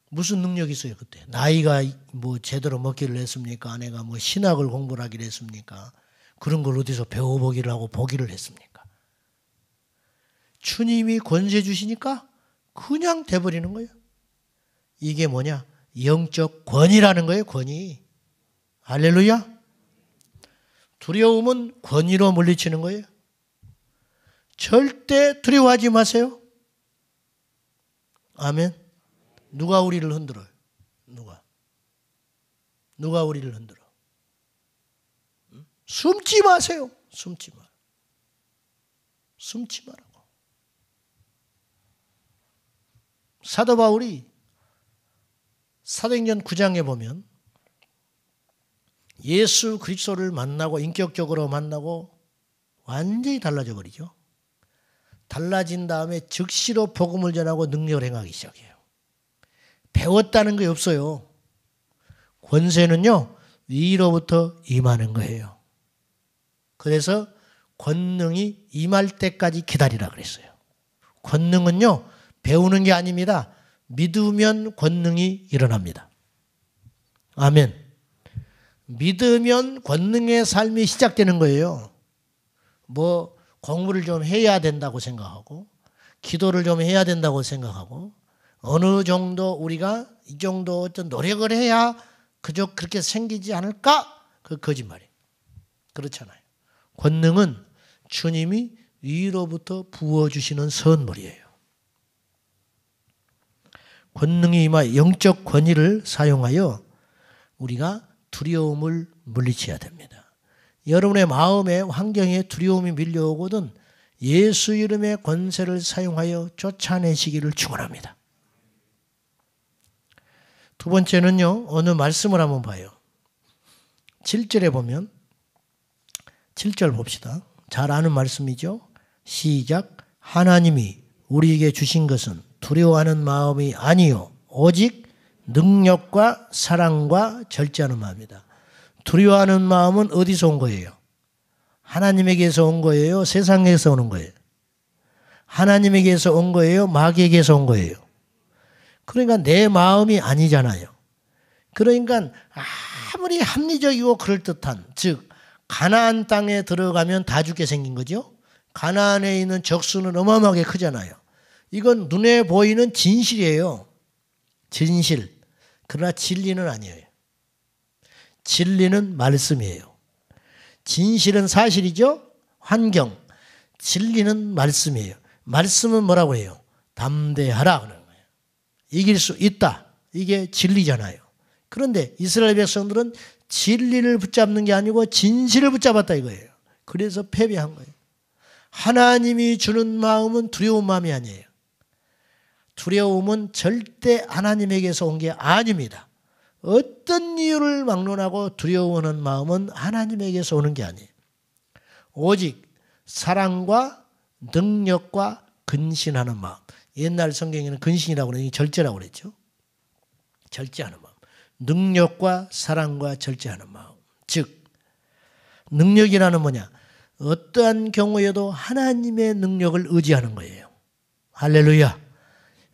무슨 능력이 있어요 그때 나이가 뭐 제대로 먹기를 했습니까 아내가 뭐 신학을 공부를 하기를 했습니까 그런 걸 어디서 배워보기를 하고 보기를 했습니까 주님이 권세 주시니까 그냥 돼버리는 거예요 이게 뭐냐 영적 권위라는 거예요 권위 할렐루야 두려움은 권위로 물리치는 거예요 절대 두려워하지 마세요 아멘 누가 우리를 흔들어요? 누가? 누가 우리를 흔들어? 응? 숨지 마세요. 숨지 마. 숨지 마라고. 사도 바울이 사도행전 9장에 보면 예수 그리스도를 만나고 인격적으로 만나고 완전히 달라져 버리죠. 달라진 다음에 즉시로 복음을 전하고 능력을 행하기 시작해요. 배웠다는 게 없어요. 권세는요, 위로부터 임하는 거예요. 그래서 권능이 임할 때까지 기다리라 그랬어요. 권능은요, 배우는 게 아닙니다. 믿으면 권능이 일어납니다. 아멘. 믿으면 권능의 삶이 시작되는 거예요. 뭐, 공부를 좀 해야 된다고 생각하고, 기도를 좀 해야 된다고 생각하고, 어느 정도 우리가 이 정도 어떤 노력을 해야 그저 그렇게 생기지 않을까? 그 거짓말이에요. 그렇잖아요. 권능은 주님이 위로부터 부어주시는 선물이에요. 권능이 임하 영적 권위를 사용하여 우리가 두려움을 물리쳐야 됩니다. 여러분의 마음에 환경에 두려움이 밀려오거든 예수 이름의 권세를 사용하여 쫓아내시기를 축원합니다. 두 번째는요, 어느 말씀을 한번 봐요. 7절에 보면, 7절 봅시다. 잘 아는 말씀이죠. 시작. 하나님이 우리에게 주신 것은 두려워하는 마음이 아니요. 오직 능력과 사랑과 절제하는 마음이다. 두려워하는 마음은 어디서 온 거예요? 하나님에게서 온 거예요? 세상에서 오는 거예요? 하나님에게서 온 거예요? 마귀에게서 온 거예요? 그러니까 내 마음이 아니잖아요. 그러니까 아무리 합리적이고 그럴듯한 즉 가나안 땅에 들어가면 다 죽게 생긴 거죠. 가나안에 있는 적수는 어마어마하게 크잖아요. 이건 눈에 보이는 진실이에요. 진실. 그러나 진리는 아니에요. 진리는 말씀이에요. 진실은 사실이죠. 환경. 진리는 말씀이에요. 말씀은 뭐라고 해요? 담대하라. 이길 수 있다. 이게 진리잖아요. 그런데 이스라엘 백성들은 진리를 붙잡는 게 아니고 진실을 붙잡았다 이거예요. 그래서 패배한 거예요. 하나님이 주는 마음은 두려운 마음이 아니에요. 두려움은 절대 하나님에게서 온 게 아닙니다. 어떤 이유를 막론하고 두려워하는 마음은 하나님에게서 오는 게 아니에요. 오직 사랑과 능력과 근신하는 마음. 옛날 성경에는 근신이라고 그러니 절제라고 그랬죠. 절제하는 마음. 능력과 사랑과 절제하는 마음. 즉, 능력이라는 뭐냐? 어떠한 경우에도 하나님의 능력을 의지하는 거예요. 할렐루야.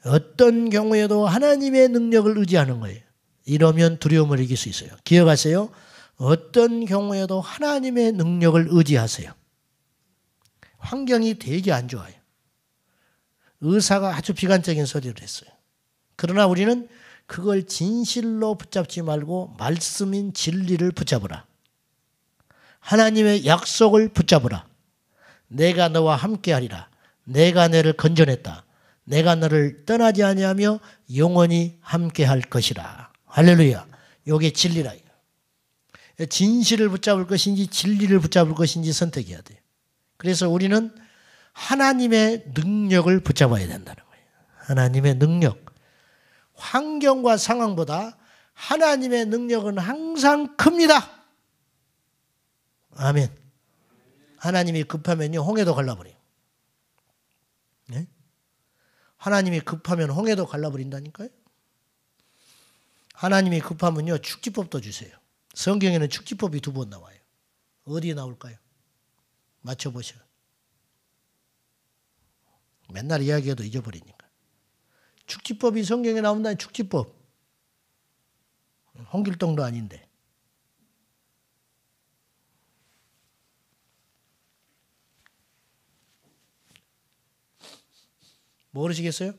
어떤 경우에도 하나님의 능력을 의지하는 거예요. 이러면 두려움을 이길 수 있어요. 기억하세요. 어떤 경우에도 하나님의 능력을 의지하세요. 환경이 되게 안 좋아요. 의사가 아주 비관적인 소리를 했어요. 그러나 우리는 그걸 진실로 붙잡지 말고 말씀인 진리를 붙잡으라. 하나님의 약속을 붙잡으라. 내가 너와 함께하리라. 내가 너를 건져냈다. 내가 너를 떠나지 아니하며 영원히 함께할 것이라. 할렐루야. 요게 진리라. 진실을 붙잡을 것인지 진리를 붙잡을 것인지 선택해야 돼 그래서 우리는 하나님의 능력을 붙잡아야 된다는 거예요. 하나님의 능력. 환경과 상황보다 하나님의 능력은 항상 큽니다. 아멘. 하나님이 급하면요, 홍해도 갈라버려요. 네? 하나님이 급하면 홍해도 갈라버린다니까요. 하나님이 급하면요, 축지법도 주세요. 성경에는 축지법이 두 번 나와요. 어디에 나올까요? 맞춰보세요. 맨날 이야기해도 잊어버리니까. 축지법이 성경에 나온다니 축지법. 홍길동도 아닌데. 모르시겠어요?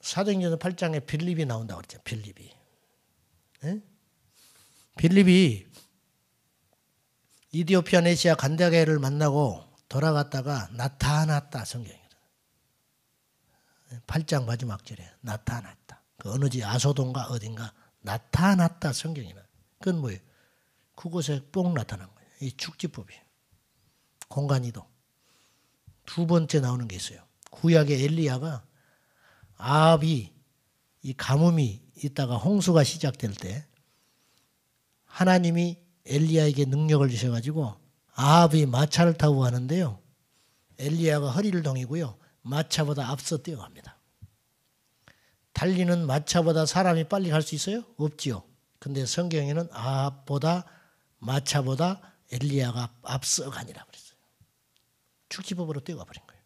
사도행전 8장에 빌립이 나온다고 그랬죠. 빌립이. 에? 예? 빌립이 이디오피아 네시아 간다게를 만나고 돌아갔다가 나타났다 성경에. 8장 마지막 절에 나타났다. 그 어느 지 아소동과 어딘가 나타났다 성경에는. 그건 뭐예요? 그곳에 뽕 나타난 거예요. 이축지법이 공간이동. 두 번째 나오는 게 있어요. 구약의 엘리야가 아합이 이 가뭄이 있다가 홍수가 시작될 때 하나님이 엘리야에게 능력을 주셔가지고 아합이 마차를 타고 가는데요. 엘리야가 허리를 동이고요. 마차보다 앞서 뛰어갑니다. 달리는 마차보다 사람이 빨리 갈 수 있어요? 없지요. 근데 성경에는 아보다 마차보다 엘리야가 앞서 가니라 그랬어요. 축지법으로 뛰어가 버린 거예요.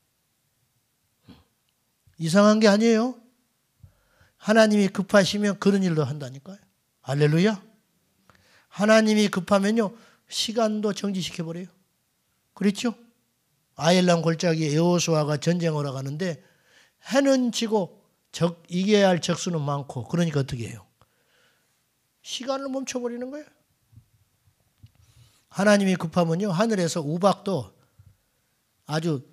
음. 이상한 게 아니에요. 하나님이 급하시면 그런 일도 한다니까요. 할렐루야. 하나님이 급하면요. 시간도 정지시켜 버려요. 그렇죠? 아일란 골짜기 에오수아가 전쟁하러 을 가는데 해는 지고 적, 이겨야 할 적수는 많고 그러니까 어떻게 해요? 시간을 멈춰버리는 거예요. 하나님이 급하면요 하늘에서 우박도 아주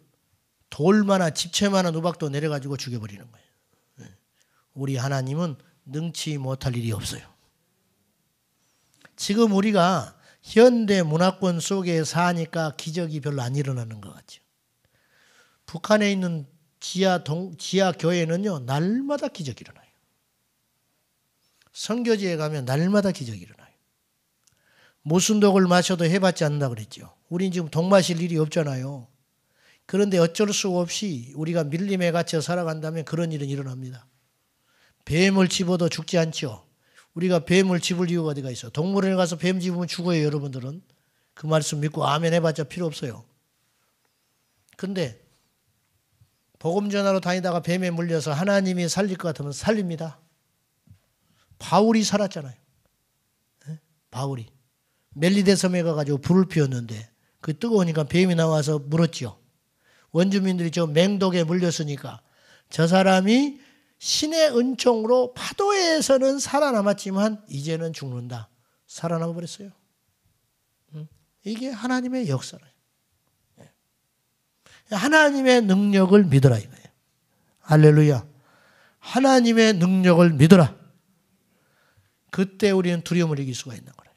돌만한 집채만한 우박도 내려가지고 죽여버리는 거예요. 예. 우리 하나님은 능치 못할 일이 없어요. 지금 우리가 현대 문화권 속에 사니까 기적이 별로 안 일어나는 것 같죠. 북한에 있는 지하 동, 지하 교회는요, 날마다 기적이 일어나요. 성교지에 가면 날마다 기적이 일어나요. 모순독을 마셔도 해봤지 않는다 그랬죠. 우린 지금 독 마실 일이 없잖아요. 그런데 어쩔 수 없이 우리가 밀림에 갇혀 살아간다면 그런 일은 일어납니다. 뱀을 집어도 죽지 않죠. 우리가 뱀을 집을 이유가 어디가 있어? 동물원에 가서 뱀 집으면 죽어요, 여러분들은. 그 말씀 믿고 아멘 해봤자 필요 없어요. 근데 복음 전화로 다니다가 뱀에 물려서 하나님이 살릴 것 같으면 살립니다. 바울이 살았잖아요. 예? 바울이 멜리데 섬에 가가 불을 피웠는데 그 뜨거우니까 뱀이 나와서 물었지 원주민들이 저 맹독에 물렸으니까 저 사람이 신의 은총으로 파도에서는 살아남았지만 이제는 죽는다. 살아남아 버렸어요. 이게 하나님의 역사예요. 예. 하나님의 능력을 믿어라 이거예요. 할렐루야. 하나님의 능력을 믿어라. 그때 우리는 두려움을 이길 수가 있는 거예요.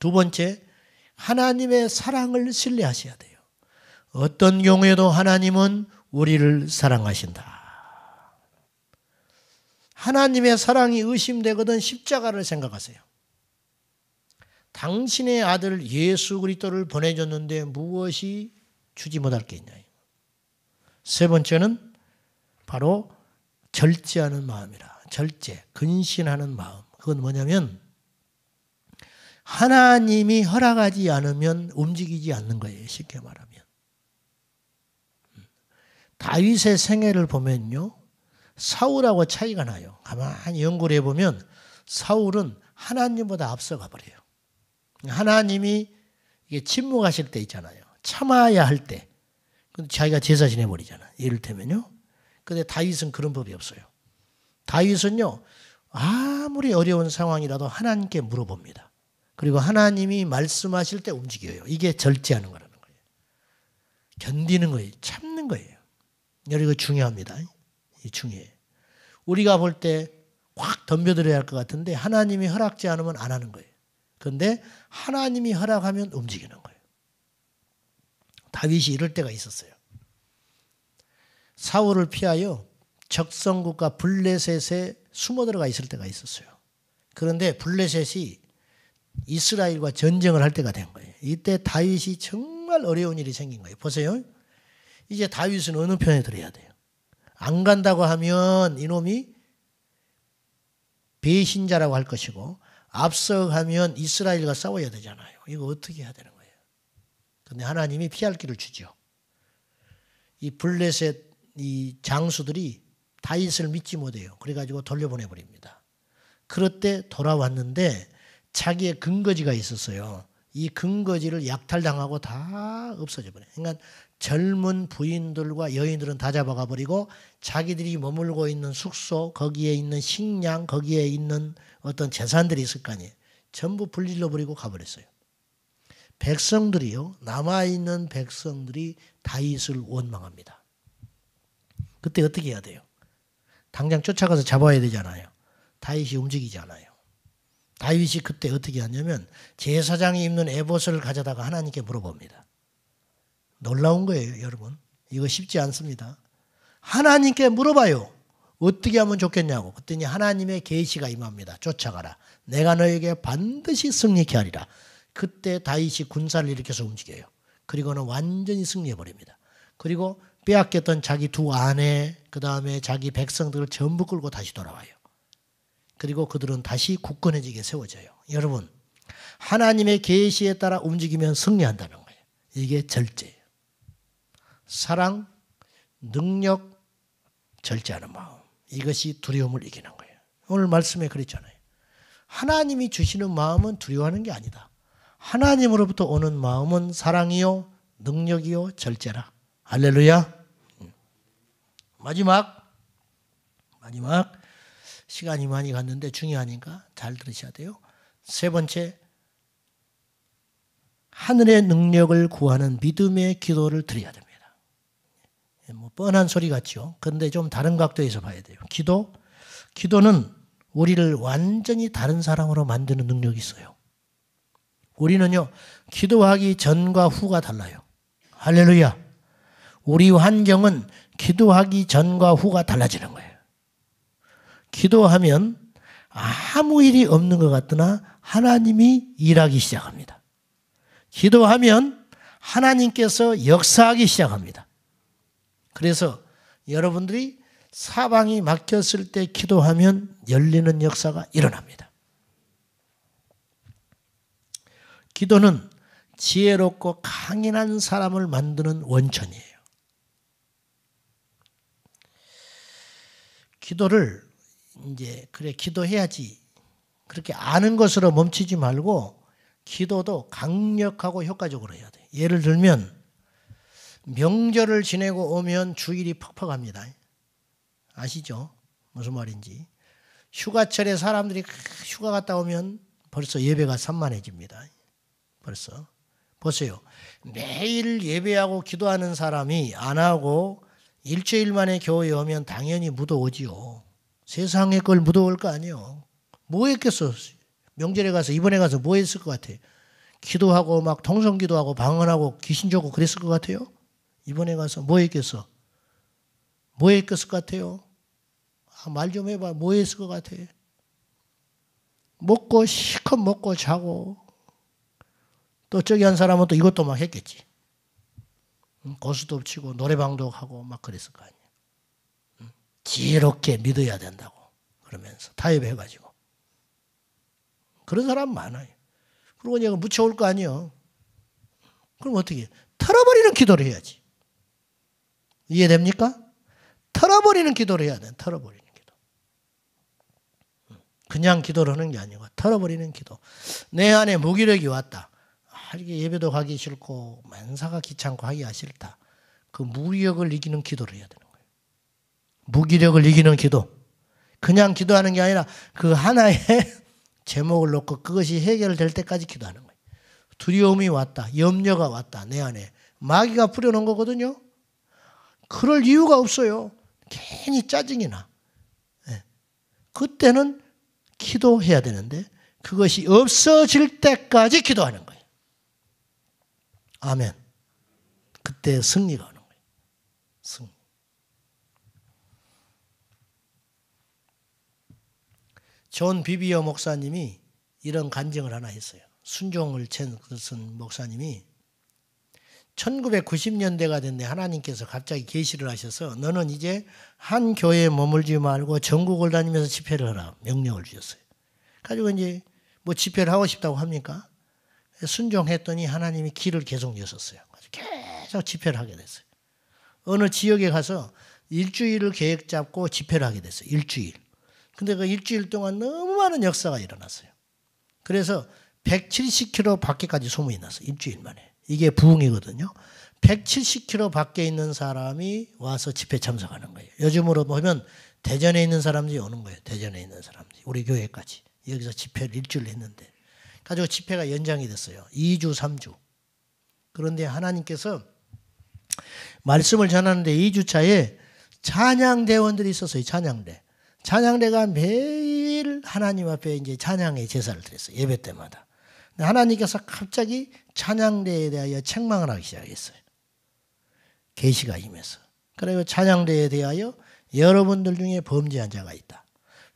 두 번째, 하나님의 사랑을 신뢰하셔야 돼요. 어떤 경우에도 하나님은 우리를 사랑하신다. 하나님의 사랑이 의심되거든 십자가를 생각하세요. 당신의 아들 예수 그리스도를 보내줬는데 무엇이 주지 못할 게 있냐. 세 번째는 바로 절제하는 마음이라. 절제, 근신하는 마음. 그건 뭐냐면 하나님이 허락하지 않으면 움직이지 않는 거예요. 쉽게 말하면. 음. 다윗의 생애를 보면요. 사울하고 차이가 나요. 가만히 연구를 해보면 사울은 하나님보다 앞서가 버려요. 하나님이 이게 침묵하실 때 있잖아요. 참아야 할 때. 근데 자기가 제사 지내버리잖아. 이를테면요. 근데 다윗은 그런 법이 없어요. 다윗은요, 아무리 어려운 상황이라도 하나님께 물어봅니다. 그리고 하나님이 말씀하실 때 움직여요. 이게 절제하는 거라는 거예요. 견디는 거예요. 참는 거예요. 여러 이거 중요합니다. 이중에 우리가 볼 때 확 덤벼들어야 할 것 같은데 하나님이 허락지 않으면 안 하는 거예요. 그런데 하나님이 허락하면 움직이는 거예요. 다윗이 이럴 때가 있었어요. 사울을 피하여 적성국과 블레셋에 숨어 들어가 있을 때가 있었어요. 그런데 블레셋이 이스라엘과 전쟁을 할 때가 된 거예요. 이때 다윗이 정말 어려운 일이 생긴 거예요. 보세요. 이제 다윗은 어느 편에 들어야 돼요? 안 간다고 하면 이놈이 배신자라고 할 것이고 앞서가면 이스라엘과 싸워야 되잖아요. 이거 어떻게 해야 되는 거예요? 근데 하나님이 피할 길을 주죠. 이 블레셋 이 장수들이 다윗을 믿지 못해요. 그래가지고 돌려보내 버립니다. 그럴 때 돌아왔는데 자기의 근거지가 있었어요. 이 근거지를 약탈당하고 다 없어져 버려 그러니까 젊은 부인들과 여인들은 다 잡아가 버리고 자기들이 머물고 있는 숙소 거기에 있는 식량 거기에 있는 어떤 재산들이 있을 거 아니에요. 전부 불질러 버리고 가버렸어요. 백성들이요 남아 있는 백성들이 다윗을 원망합니다. 그때 어떻게 해야 돼요? 당장 쫓아가서 잡아야 되잖아요. 다윗이 움직이지 않아요. 다윗이 그때 어떻게 하냐면 제사장이 입는 에봇을 가져다가 하나님께 물어봅니다. 놀라운 거예요, 여러분. 이거 쉽지 않습니다. 하나님께 물어봐요. 어떻게 하면 좋겠냐고. 그랬더니 하나님의 계시가 임합니다. 쫓아가라. 내가 너에게 반드시 승리케 하리라. 그때 다윗이 군사를 일으켜서 움직여요. 그리고는 완전히 승리해 버립니다. 그리고 빼앗겼던 자기 두 아내, 그 다음에 자기 백성들을 전부 끌고 다시 돌아와요. 그리고 그들은 다시 굳건해지게 세워져요. 여러분, 하나님의 계시에 따라 움직이면 승리한다는 거예요. 이게 절제예요. 사랑, 능력, 절제하는 마음. 이것이 두려움을 이기는 거예요. 오늘 말씀에 그랬잖아요. 하나님이 주시는 마음은 두려워하는 게 아니다. 하나님으로부터 오는 마음은 사랑이요, 능력이요, 절제라. 할렐루야. 마지막, 마지막, 시간이 많이 갔는데 중요하니까 잘 들으셔야 돼요. 세 번째, 하늘의 능력을 구하는 믿음의 기도를 드려야 됩니다. 예, 뭐 뻔한 소리 같죠. 그런데 좀 다른 각도에서 봐야 돼요. 기도, 기도는 우리를 완전히 다른 사람으로 만드는 능력이 있어요. 우리는요, 기도하기 전과 후가 달라요. 할렐루야. 우리 환경은 기도하기 전과 후가 달라지는 거예요. 기도하면 아무 일이 없는 것 같으나 하나님이 일하기 시작합니다. 기도하면 하나님께서 역사하기 시작합니다. 그래서 여러분들이 사방이 막혔을 때 기도하면 열리는 역사가 일어납니다. 기도는 지혜롭고 강인한 사람을 만드는 원천이에요. 기도를 이제 그래 기도해야지 그렇게 아는 것으로 멈추지 말고 기도도 강력하고 효과적으로 해야 돼. 예를 들면 명절을 지내고 오면 주일이 퍽퍽합니다. 아시죠? 무슨 말인지. 휴가철에 사람들이 휴가 갔다 오면 벌써 예배가 산만해집니다. 벌써. 보세요. 매일 예배하고 기도하는 사람이 안 하고 일주일 만에 교회에 오면 당연히 무더워지요세상에걸 무더울 거 아니요. 뭐 했겠어? 명절에 가서 이번에 가서 뭐 했을 것 같아? 기도하고 막 통성 기도하고 방언하고 귀신 조고 그랬을 것 같아요? 이번에 가서 뭐 했겠어? 뭐 했겠을 것 같아요? 아, 말좀 해봐. 뭐 했을 것 같아? 먹고 시컷 먹고 자고 또 저기 한 사람은 또 이것도 막 했겠지. 고수도 치고 노래방도 하고 막 그랬을 거 아니야. 지혜롭게 믿어야 된다고 그러면서 타협해가지고 그런 사람 많아요. 그리고 내가 묻혀올 거 아니요. 그럼 어떻게? 털어버리는 기도를 해야지. 이해됩니까? 털어버리는 기도를 해야 돼. 털어버리는 기도. 그냥 기도를 하는 게 아니고 털어버리는 기도. 내 안에 무기력이 왔다. 아, 이게 예배도 가기 싫고 만사가 귀찮고 하기 싫다. 그 무기력을 이기는 기도를 해야 되는 거예요. 무기력을 이기는 기도. 그냥 기도하는 게 아니라 그 하나의 제목을 놓고 그것이 해결될 때까지 기도하는 거예요. 두려움이 왔다. 염려가 왔다. 내 안에. 마귀가 뿌려놓은 거거든요. 그럴 이유가 없어요. 괜히 짜증이 나. 예. 그때는 기도해야 되는데 그것이 없어질 때까지 기도하는 거예요. 아멘. 그때 승리가 오는 거예요. 승리. 존 비비어 목사님이 이런 간증을 하나 했어요. 순종을 챈 것은 목사님이 1990년대가 됐네 하나님께서 갑자기 계시를 하셔서 너는 이제 한 교회에 머물지 말고 전국을 다니면서 집회를 하라 명령을 주셨어요. 가지고 이제 뭐 집회를 하고 싶다고 합니까? 순종했더니 하나님이 길을 계속 여셨어요. 계속 집회를 하게 됐어요. 어느 지역에 가서 일주일을 계획 잡고 집회를 하게 됐어요. 일주일. 근데 그 일주일 동안 너무 많은 역사가 일어났어요. 그래서 170km 밖에까지 소문이 났어요. 일주일 만에. 이게 부흥이거든요. 170km 밖에 있는 사람이 와서 집회 참석하는 거예요. 요즘으로 보면 대전에 있는 사람들이 오는 거예요. 대전에 있는 사람들이 우리 교회까지 여기서 집회를 일주일 했는데 가지고 집회가 연장이 됐어요. 2주, 3주. 그런데 하나님께서 말씀을 전하는데 2주 차에 찬양 대원들이 있었어요. 찬양대. 찬양대가 매일 하나님 앞에 이제 찬양의 제사를 드렸어요. 예배 때마다. 하나님께서 갑자기 찬양대에 대하여 책망을 하기 시작했어요. 계시가 임해서. 그리고 찬양대에 대하여 여러분들 중에 범죄한 자가 있다.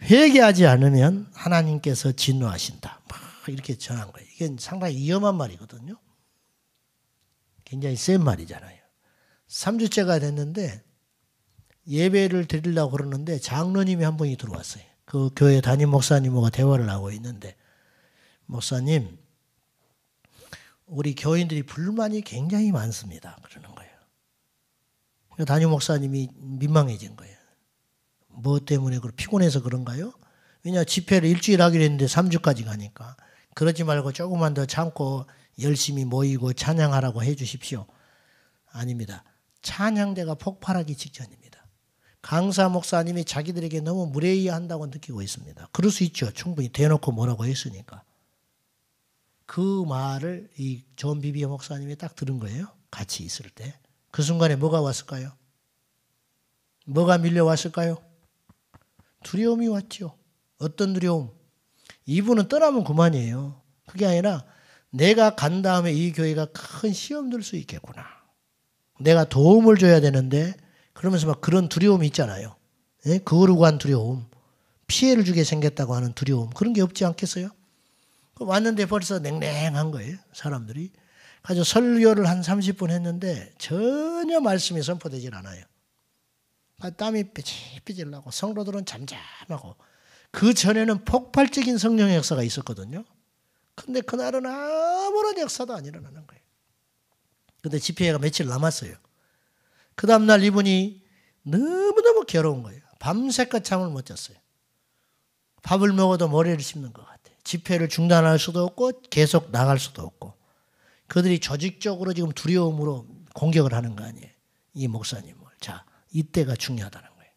회개하지 않으면 하나님께서 진노하신다. 막 이렇게 전한 거예요. 이게 상당히 위험한 말이거든요. 굉장히 센 말이잖아요. 3주째가 됐는데 예배를 드리려고 그러는데 장로님이 한 분이 들어왔어요. 그 교회 담임 목사님하 대화를 하고 있는데 목사님 우리 교인들이 불만이 굉장히 많습니다. 그러는 거예요. 단임 그러니까 목사님이 민망해진 거예요. 뭐 때문에 피곤해서 그런가요? 왜냐 집회를 일주일 하기로 했는데 3주까지 가니까 그러지 말고 조금만 더 참고 열심히 모이고 찬양하라고 해 주십시오. 아닙니다. 찬양대가 폭발하기 직전입니다. 강사 목사님이 자기들에게 너무 무례히 한다고 느끼고 있습니다. 그럴 수 있죠. 충분히 대놓고 뭐라고 했으니까. 그 말을 이 존 비비어 목사님이 딱 들은 거예요. 같이 있을 때. 그 순간에 뭐가 왔을까요? 뭐가 밀려왔을까요? 두려움이 왔죠. 어떤 두려움? 이분은 떠나면 그만이에요. 그게 아니라 내가 간 다음에 이 교회가 큰 시험 들 수 있겠구나. 내가 도움을 줘야 되는데 그러면서 막 그런 두려움이 있잖아요. 예? 그거로 한 두려움. 피해를 주게 생겼다고 하는 두려움. 그런 게 없지 않겠어요? 그 왔는데 벌써 냉랭한 거예요. 사람들이. 가지고 설교를 한 30분 했는데 전혀 말씀이 선포되질 않아요. 아, 땀이 삐질삐질 나고 성도들은 잠잠하고 그 전에는 폭발적인 성령 역사가 있었거든요. 근데 그날은 아무런 역사도 안 일어나는 거예요. 근데 집회가 며칠 남았어요. 그 다음날 이분이 너무너무 괴로운 거예요. 밤새껏 잠을 못 잤어요. 밥을 먹어도 머리를 씹는 것 같아요. 집회를 중단할 수도 없고 계속 나갈 수도 없고 그들이 조직적으로 지금 두려움으로 공격을 하는 거 아니에요. 이 목사님을. 자, 이때가 중요하다는 거예요.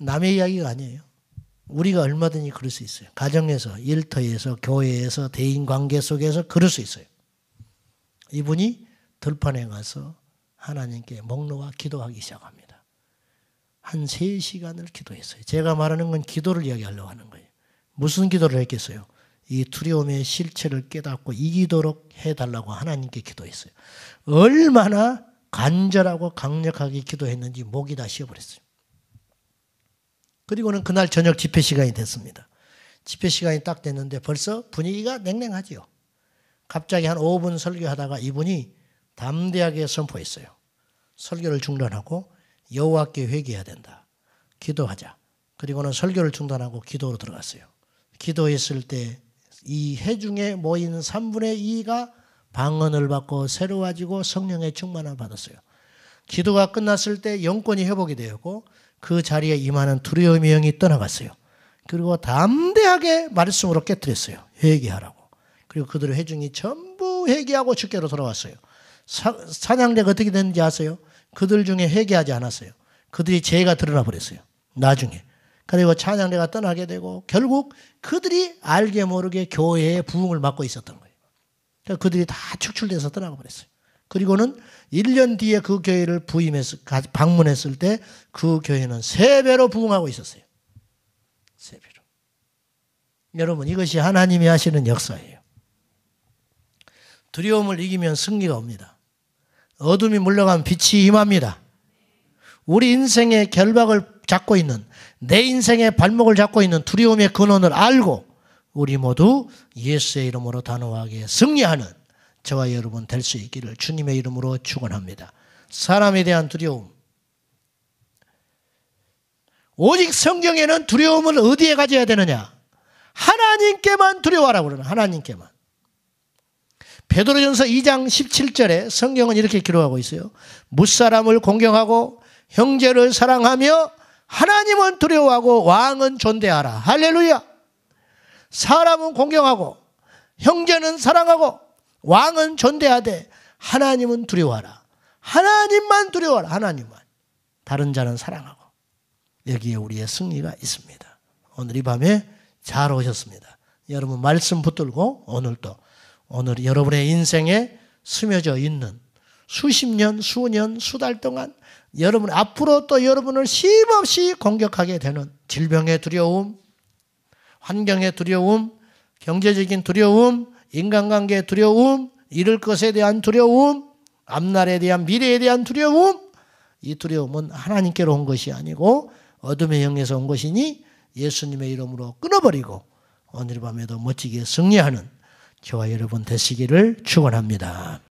남의 이야기가 아니에요. 우리가 얼마든지 그럴 수 있어요. 가정에서, 일터에서, 교회에서, 대인 관계 속에서 그럴 수 있어요. 이분이 들판에 가서 하나님께 목놓아 기도하기 시작합니다. 한 3시간을 기도했어요. 제가 말하는 건 기도를 이야기하려고 하는 거예요. 무슨 기도를 했겠어요? 이 두려움의 실체를 깨닫고 이기도록 해달라고 하나님께 기도했어요. 얼마나 간절하고 강력하게 기도했는지 목이 다 쉬어버렸어요. 그리고는 그날 저녁 집회 시간이 됐습니다. 집회 시간이 딱 됐는데 벌써 분위기가 냉랭하지요. 갑자기 한 5분 설교하다가 이분이 담대하게 선포했어요. 설교를 중단하고 여호와께 회개해야 된다. 기도하자. 그리고는 설교를 중단하고 기도로 들어갔어요. 기도했을 때 이 해중에 모인 3분의 2가 방언을 받고 새로워지고 성령의 충만을 받았어요. 기도가 끝났을 때 영권이 회복이 되었고 그 자리에 임하는 두려움의 영이 떠나갔어요. 그리고 담대하게 말씀으로 깨뜨렸어요. 회개하라고. 그리고 그들의 회중이 전부 회개하고 주께로 돌아왔어요. 사, 냥대가 어떻게 됐는지 아세요? 그들 중에 회개하지 않았어요. 그들이 죄가 드러나 버렸어요. 나중에. 그리고 찬양대가 떠나게 되고 결국 그들이 알게 모르게 교회의 부흥을 막고 있었던 거예요. 그러니까 그들이 다 축출돼서 떠나가 버렸어요. 그리고는 1년 뒤에 그 교회를 부임해서 방문했을 때 그 교회는 세 배로 부흥하고 있었어요. 세 배로. 여러분 이것이 하나님이 하시는 역사예요. 두려움을 이기면 승리가 옵니다. 어둠이 물러가면 빛이 임합니다. 우리 인생의 결박을 잡고 있는 내 인생의 발목을 잡고 있는 두려움의 근원을 알고 우리 모두 예수의 이름으로 단호하게 승리하는 저와 여러분 될 수 있기를 주님의 이름으로 축원합니다. 사람에 대한 두려움. 오직 성경에는 두려움을 어디에 가져야 되느냐? 하나님께만 두려워하라 그러는 하나님께만. 베드로전서 2장 17절에 성경은 이렇게 기록하고 있어요. 무사람을 공경하고 형제를 사랑하며 하나님은 두려워하고 왕은 존대하라. 할렐루야. 사람은 공경하고 형제는 사랑하고 왕은 존대하되 하나님은 두려워하라. 하나님만 두려워하라. 하나님만. 다른 자는 사랑하고. 여기에 우리의 승리가 있습니다. 오늘 이 밤에 잘 오셨습니다. 여러분 말씀 붙들고 오늘도 오늘 여러분의 인생에 스며져 있는 수십 년, 수년, 수 달 동안 여러분 앞으로 또 여러분을 심없이 공격하게 되는 질병의 두려움, 환경의 두려움, 경제적인 두려움, 인간관계의 두려움, 이를 것에 대한 두려움, 앞날에 대한 미래에 대한 두려움, 이 두려움은 하나님께로 온 것이 아니고 어둠의 영에서 온 것이니 예수님의 이름으로 끊어버리고 오늘 밤에도 멋지게 승리하는 저와 여러분 되시기를 축원합니다.